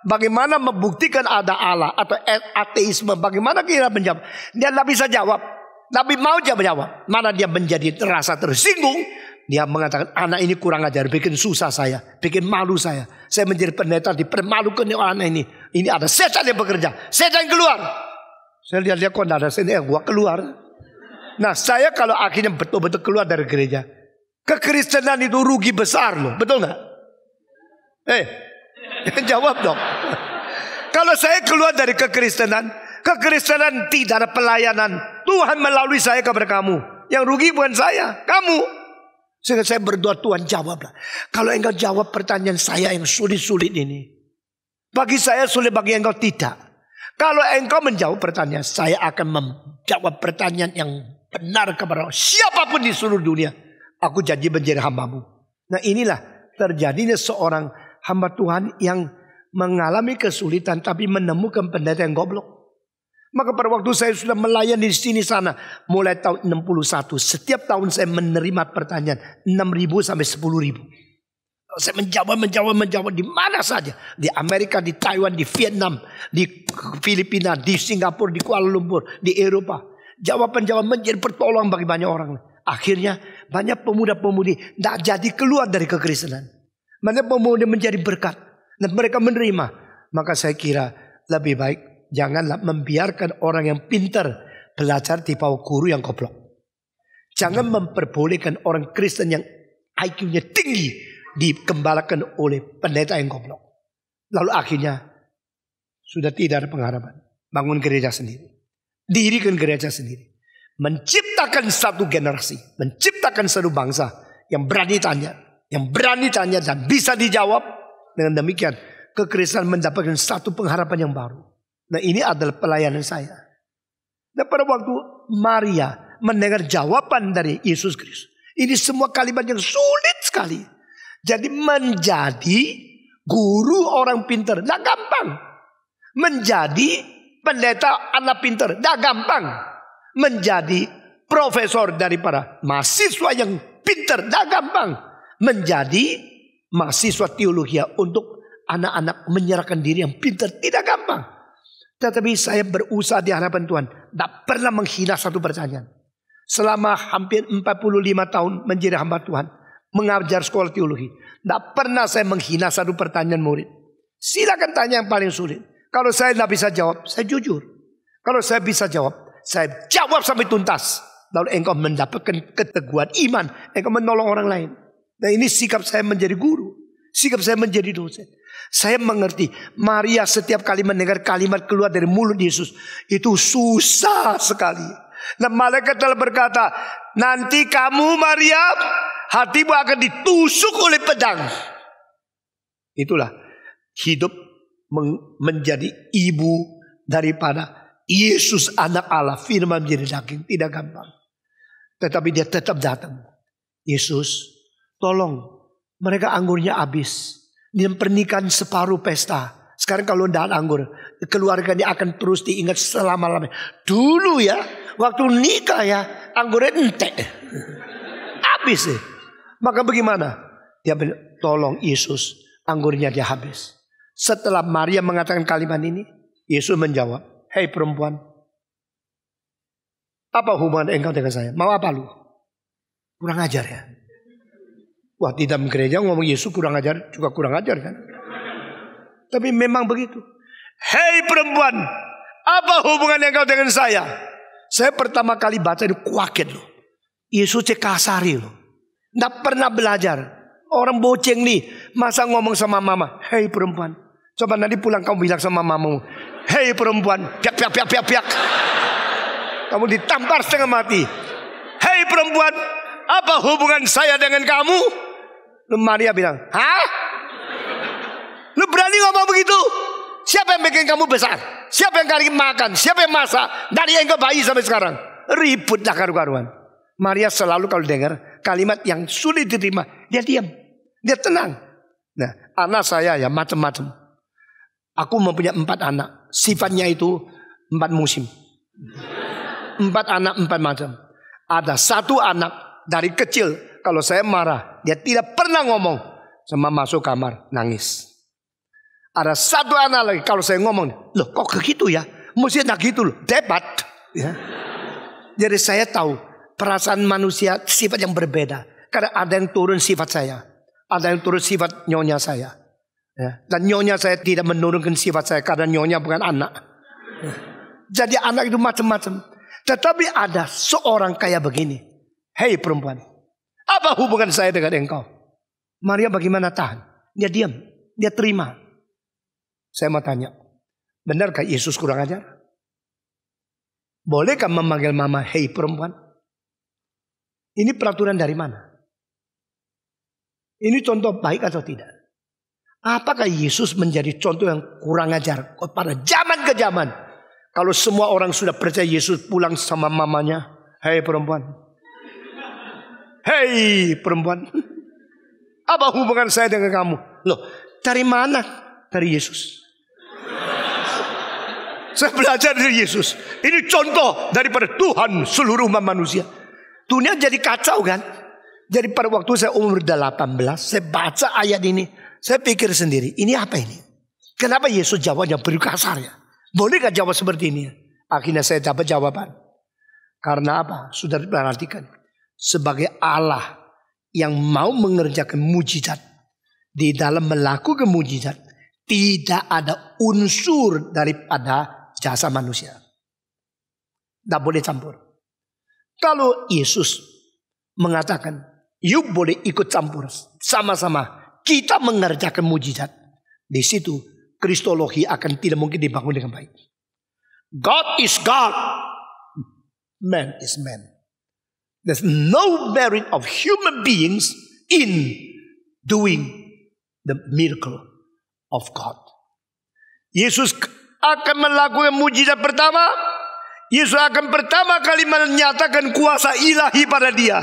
Bagaimana membuktikan ada Allah atau ateisme? Bagaimana kita menjawab? Dia tidak bisa jawab. Nabi mau dia menjawab. Mana dia menjadi terasa tersinggung. Dia mengatakan anak ini kurang ajar. Bikin susah saya. Bikin malu saya. Saya menjadi pendeta dipermalukan oleh anak ini. Ini ada setan yang bekerja. Setan keluar. Saya lihat dia kok tidak ada setan. Eh, gua keluar. Nah saya kalau akhirnya betul-betul keluar dari gereja. Kekristenan itu rugi besar loh. Betul nggak? Eh, Jawab dong. Kalau saya keluar dari kekristenan, kekristenan tidak ada pelayanan. Tuhan melalui saya kepada kamu. Yang rugi bukan saya, kamu. Sehingga saya berdoa Tuhan jawablah. Kalau engkau jawab pertanyaan saya yang sulit-sulit ini. Bagi saya sulit, bagi engkau tidak. Kalau engkau menjawab pertanyaan, saya akan menjawab pertanyaan yang benar kepada siapapun di seluruh dunia. Aku janji menjadi hambamu. Nah inilah terjadinya seorang hamba Tuhan yang mengalami kesulitan tapi menemukan pendeta yang goblok. Maka pada waktu saya sudah melayani di sini sana mulai tahun 61 setiap tahun saya menerima pertanyaan 6000 sampai 10000. Saya menjawab, menjawab, menjawab di mana saja. Di Amerika, di Taiwan, di Vietnam, di Filipina, di Singapura, di Kuala Lumpur, di Eropa. Jawaban-jawaban menjadi pertolongan bagi banyak orang. Akhirnya banyak pemuda-pemudi tidak jadi keluar dari kekristenan. Mereka pemuda menjadi berkat. Dan mereka menerima. Maka saya kira lebih baik janganlah membiarkan orang yang pintar belajar di bawah guru yang goblok. Jangan memperbolehkan orang Kristen yang IQ-nya tinggi dikembalakan oleh pendeta yang goblok. Lalu akhirnya sudah tidak ada pengharapan. Bangun gereja sendiri. Dirikan gereja sendiri. Menciptakan satu generasi. Menciptakan satu bangsa yang berani tanya yang berani tanya dan bisa dijawab. Dengan demikian kekristenan mendapatkan satu pengharapan yang baru. Nah ini adalah pelayanan saya. Dan nah, pada waktu Maria mendengar jawaban dari Yesus Kristus. Ini semua kalimat yang sulit sekali. Jadi menjadi guru orang pinter. Tidak gampang. Menjadi pendeta anak pinter. Tidak gampang. Menjadi profesor dari para mahasiswa yang pinter. Tidak gampang menjadi mahasiswa teologi untuk anak-anak menyerahkan diri yang pintar tidak gampang. Tetapi saya berusaha di hadapan Tuhan. Tidak pernah menghina satu pertanyaan. Selama hampir 45 tahun menjadi hamba Tuhan. Mengajar sekolah teologi. Tidak pernah saya menghina satu pertanyaan murid. Silakan tanya yang paling sulit. Kalau saya tidak bisa jawab, saya jujur. Kalau saya bisa jawab, saya jawab sampai tuntas. Lalu engkau mendapatkan keteguhan iman. Engkau menolong orang lain. Nah ini sikap saya menjadi guru. Sikap saya menjadi dosen. Saya mengerti. Maria setiap kali mendengar kalimat keluar dari mulut Yesus. Itu susah sekali. Nah malaikat telah berkata. Nanti kamu Maria. Hatimu akan ditusuk oleh pedang. Itulah hidup menjadi ibu daripada Yesus anak Allah. Firman menjadi daging. Tidak gampang. Tetapi dia tetap datang. Yesus Tolong, mereka anggurnya habis. Dia pernikahan separuh pesta. Sekarang kalau tidak anggur, keluarganya akan terus diingat selama-lamanya. Dulu ya, waktu nikah ya, anggurnya entek. habis ya. Maka bagaimana? Dia bilang, tolong Yesus, anggurnya dia habis. Setelah Maria mengatakan kalimat ini, Yesus menjawab, Hei perempuan, apa hubungan engkau dengan saya? Mau apa lu? Kurang ajar ya. Wah di dalam gereja ngomong Yesus kurang ajar juga kurang ajar kan. Tapi memang begitu. Hei perempuan, apa hubungan yang kau dengan saya? Saya pertama kali baca itu kuaket loh. Yesus cekasari loh. Nggak pernah belajar. Orang boceng nih. Masa ngomong sama mama. Hei perempuan. Coba nanti pulang kamu bilang sama mamamu. Hei perempuan. Piak, piak, piak, piak, piak. Kamu ditampar setengah mati. Hei perempuan. Apa hubungan saya dengan kamu? Maria bilang, hah? Lu berani ngomong begitu? Siapa yang bikin kamu besar? Siapa yang kalian makan? Siapa yang masak? Dari yang kebayi bayi sampai sekarang. Ributlah karu-karuan. Maria selalu kalau dengar kalimat yang sulit diterima, dia diam. Dia tenang. Nah, anak saya ya macam-macam. Aku mempunyai empat anak. Sifatnya itu empat musim. Empat anak, empat macam. Ada satu anak dari kecil kalau saya marah. Dia tidak pernah ngomong. Sama masuk kamar nangis. Ada satu anak lagi kalau saya ngomong. Loh kok begitu ya? Mesti tak gitu loh. Debat. Ya. Jadi saya tahu perasaan manusia sifat yang berbeda. Karena ada yang turun sifat saya. Ada yang turun sifat nyonya saya. Ya. Dan nyonya saya tidak menurunkan sifat saya karena nyonya bukan anak. Ya. Jadi anak itu macam-macam. Tetapi ada seorang kayak begini. Hei perempuan, apa hubungan saya dengan engkau? Maria bagaimana tahan? Dia diam, dia terima. Saya mau tanya, benarkah Yesus kurang ajar? Bolehkah memanggil mama, hei perempuan? Ini peraturan dari mana? Ini contoh baik atau tidak? Apakah Yesus menjadi contoh yang kurang ajar pada zaman ke zaman? Kalau semua orang sudah percaya Yesus pulang sama mamanya, hei perempuan, Hei perempuan. Apa hubungan saya dengan kamu? Loh, dari mana? Dari Yesus. saya belajar dari Yesus. Ini contoh daripada Tuhan seluruh manusia. Dunia jadi kacau kan? Jadi pada waktu saya umur 18, saya baca ayat ini. Saya pikir sendiri, ini apa ini? Kenapa Yesus jawabnya beri kasar ya? Boleh gak jawab seperti ini? Akhirnya saya dapat jawaban. Karena apa? Sudah diperhatikan sebagai Allah yang mau mengerjakan mujizat. Di dalam melakukan mujizat tidak ada unsur daripada jasa manusia. Tidak boleh campur. Kalau Yesus mengatakan, yuk boleh ikut campur sama-sama. Kita mengerjakan mujizat. Di situ kristologi akan tidak mungkin dibangun dengan baik. God is God. Man is man. There's no merit of human beings in doing the miracle of God. Yesus akan melakukan mujizat pertama. Yesus akan pertama kali menyatakan kuasa ilahi pada dia.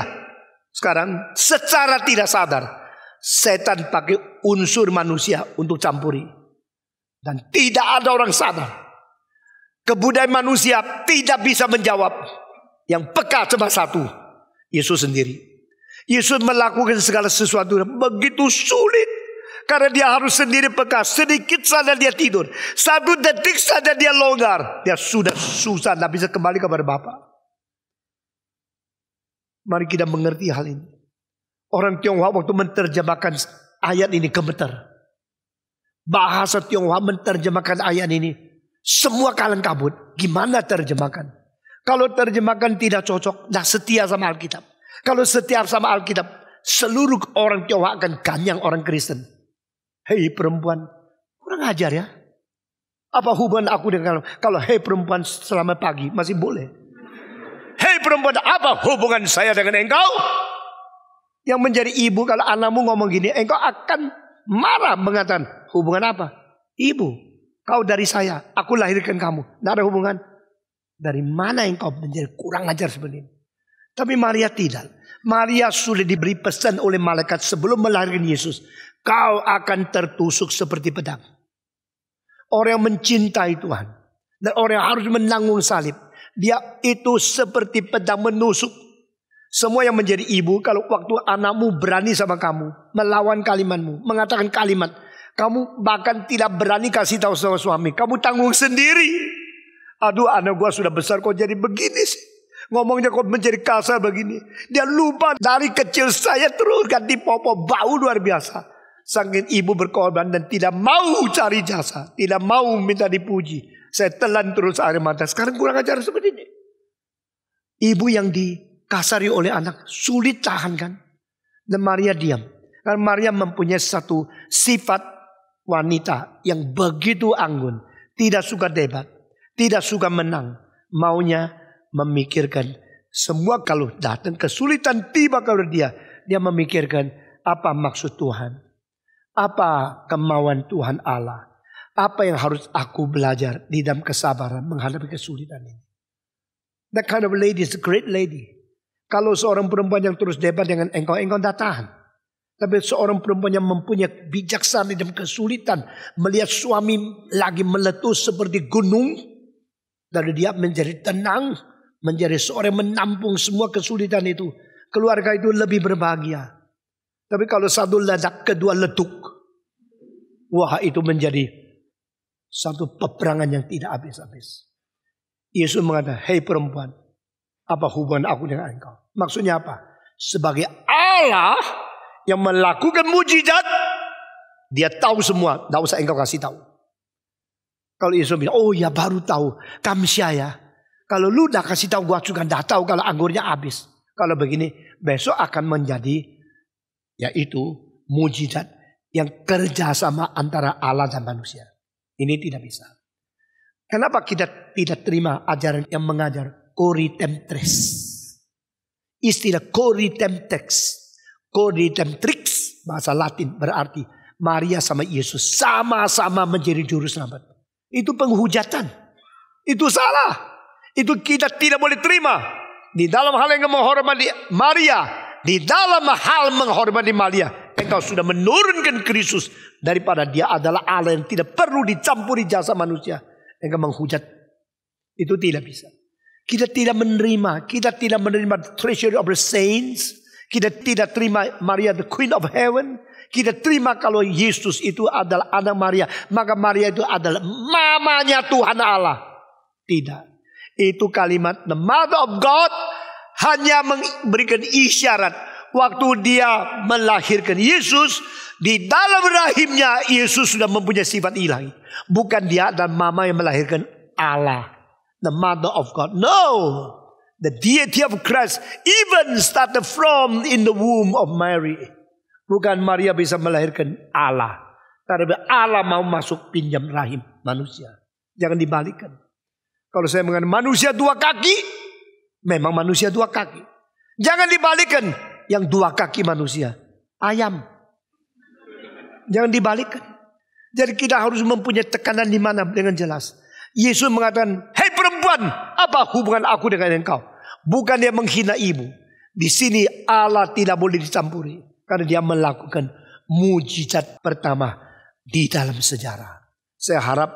Sekarang secara tidak sadar. Setan pakai unsur manusia untuk campuri. Dan tidak ada orang sadar. Kebudayaan manusia tidak bisa menjawab. Yang peka cuma satu Yesus sendiri. Yesus melakukan segala sesuatu begitu sulit. Karena dia harus sendiri peka. Sedikit saja dia tidur. Satu detik saja dia longgar. Dia sudah susah. Tidak bisa kembali kepada Bapak. Mari kita mengerti hal ini. Orang Tionghoa waktu menerjemahkan ayat ini gemeter. Bahasa Tionghoa menerjemahkan ayat ini. Semua kalang kabut. Gimana terjemahkan? Kalau terjemahkan tidak cocok, nah setia sama Alkitab. Kalau setia sama Alkitab, seluruh orang Tionghoa akan ganyang orang Kristen. Hei perempuan, kurang ajar ya. Apa hubungan aku dengan kamu? Kalau hei perempuan selama pagi masih boleh. Hei perempuan, apa hubungan saya dengan engkau? Yang menjadi ibu kalau anakmu ngomong gini, engkau akan marah mengatakan hubungan apa? Ibu, kau dari saya, aku lahirkan kamu. Tidak ada hubungan. Dari mana engkau menjadi kurang ajar seperti ini? Tapi Maria tidak. Maria sudah diberi pesan oleh malaikat sebelum melahirkan Yesus. Kau akan tertusuk seperti pedang. Orang yang mencintai Tuhan. Dan orang yang harus menanggung salib. Dia itu seperti pedang menusuk. Semua yang menjadi ibu kalau waktu anakmu berani sama kamu. Melawan kalimatmu. Mengatakan kalimat. Kamu bahkan tidak berani kasih tahu sama suami. Kamu tanggung sendiri. Aduh anak gua sudah besar kok jadi begini sih. Ngomongnya kok menjadi kasar begini. Dia lupa dari kecil saya terus ganti popo bau luar biasa. Sangin ibu berkorban dan tidak mau cari jasa. Tidak mau minta dipuji. Saya telan terus air mata. Sekarang kurang ajar seperti ini. Ibu yang dikasari oleh anak sulit tahan kan. Dan Maria diam. Karena Maria mempunyai satu sifat wanita yang begitu anggun. Tidak suka debat tidak suka menang. Maunya memikirkan semua kalau datang kesulitan tiba kalau dia. Dia memikirkan apa maksud Tuhan. Apa kemauan Tuhan Allah. Apa yang harus aku belajar di dalam kesabaran menghadapi kesulitan ini. That kind of lady is a great lady. Kalau seorang perempuan yang terus debat dengan engkau, engkau tidak tahan. Tapi seorang perempuan yang mempunyai bijaksana dalam kesulitan. Melihat suami lagi meletus seperti gunung. Lalu dia menjadi tenang, menjadi seorang yang menampung semua kesulitan itu. Keluarga itu lebih berbahagia. Tapi kalau satu ledak, kedua letuk. Wah itu menjadi satu peperangan yang tidak habis-habis. Yesus mengatakan, hei perempuan, apa hubungan aku dengan engkau? Maksudnya apa? Sebagai Allah yang melakukan mujizat, dia tahu semua. Tidak usah engkau kasih tahu. Kalau Yesus bilang, oh ya baru tahu. Kamsia ya. Kalau lu udah kasih tahu gua juga dah tahu kalau anggurnya habis. Kalau begini, besok akan menjadi yaitu mujizat yang kerjasama antara Allah dan manusia. Ini tidak bisa. Kenapa kita tidak terima ajaran yang mengajar temtres? Istilah Kori temtrix bahasa latin berarti Maria sama Yesus sama-sama menjadi juru selamat. Itu penghujatan. Itu salah. Itu kita tidak boleh terima. Di dalam hal yang menghormati Maria. Di dalam hal menghormati Maria. Engkau sudah menurunkan Kristus. Daripada dia adalah Allah yang tidak perlu dicampuri jasa manusia. Engkau menghujat. Itu tidak bisa. Kita tidak menerima. Kita tidak menerima treasure of the saints. Kita tidak terima Maria the Queen of Heaven. Kita terima kalau Yesus itu adalah anak Maria. Maka Maria itu adalah mamanya Tuhan Allah. Tidak. Itu kalimat the mother of God hanya memberikan isyarat waktu dia melahirkan Yesus di dalam rahimnya Yesus sudah mempunyai sifat ilahi. Bukan dia dan mama yang melahirkan Allah. The mother of God. No. The deity of Christ even started from in the womb of Mary. Bukan Maria bisa melahirkan Allah. karena Allah mau masuk pinjam rahim manusia. Jangan dibalikkan. Kalau saya mengatakan manusia dua kaki, memang manusia dua kaki. Jangan dibalikkan. yang dua kaki manusia. Ayam. Jangan dibalikkan. Jadi kita harus mempunyai tekanan di mana dengan jelas. Yesus mengatakan, hei perempuan, apa hubungan aku dengan engkau? Bukan dia menghina ibu. Di sini Allah tidak boleh dicampuri. Karena dia melakukan mujizat pertama di dalam sejarah. Saya harap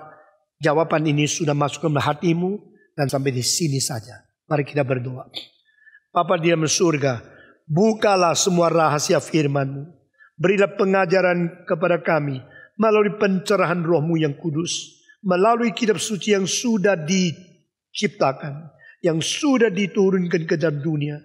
jawaban ini sudah masuk ke hatimu dan sampai di sini saja. Mari kita berdoa. Bapa di dalam surga, bukalah semua rahasia firmanmu. Berilah pengajaran kepada kami melalui pencerahan rohmu yang kudus. Melalui kitab suci yang sudah diciptakan. Yang sudah diturunkan ke dalam dunia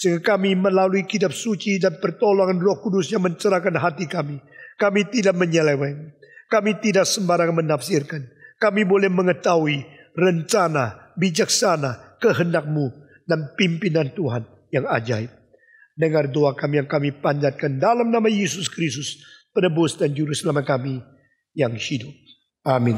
sehingga kami melalui kitab suci dan pertolongan roh kudus yang mencerahkan hati kami. Kami tidak menyeleweng. Kami tidak sembarangan menafsirkan. Kami boleh mengetahui rencana, bijaksana, kehendakmu dan pimpinan Tuhan yang ajaib. Dengar doa kami yang kami panjatkan dalam nama Yesus Kristus, penebus dan juru selamat kami yang hidup. Amin.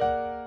you.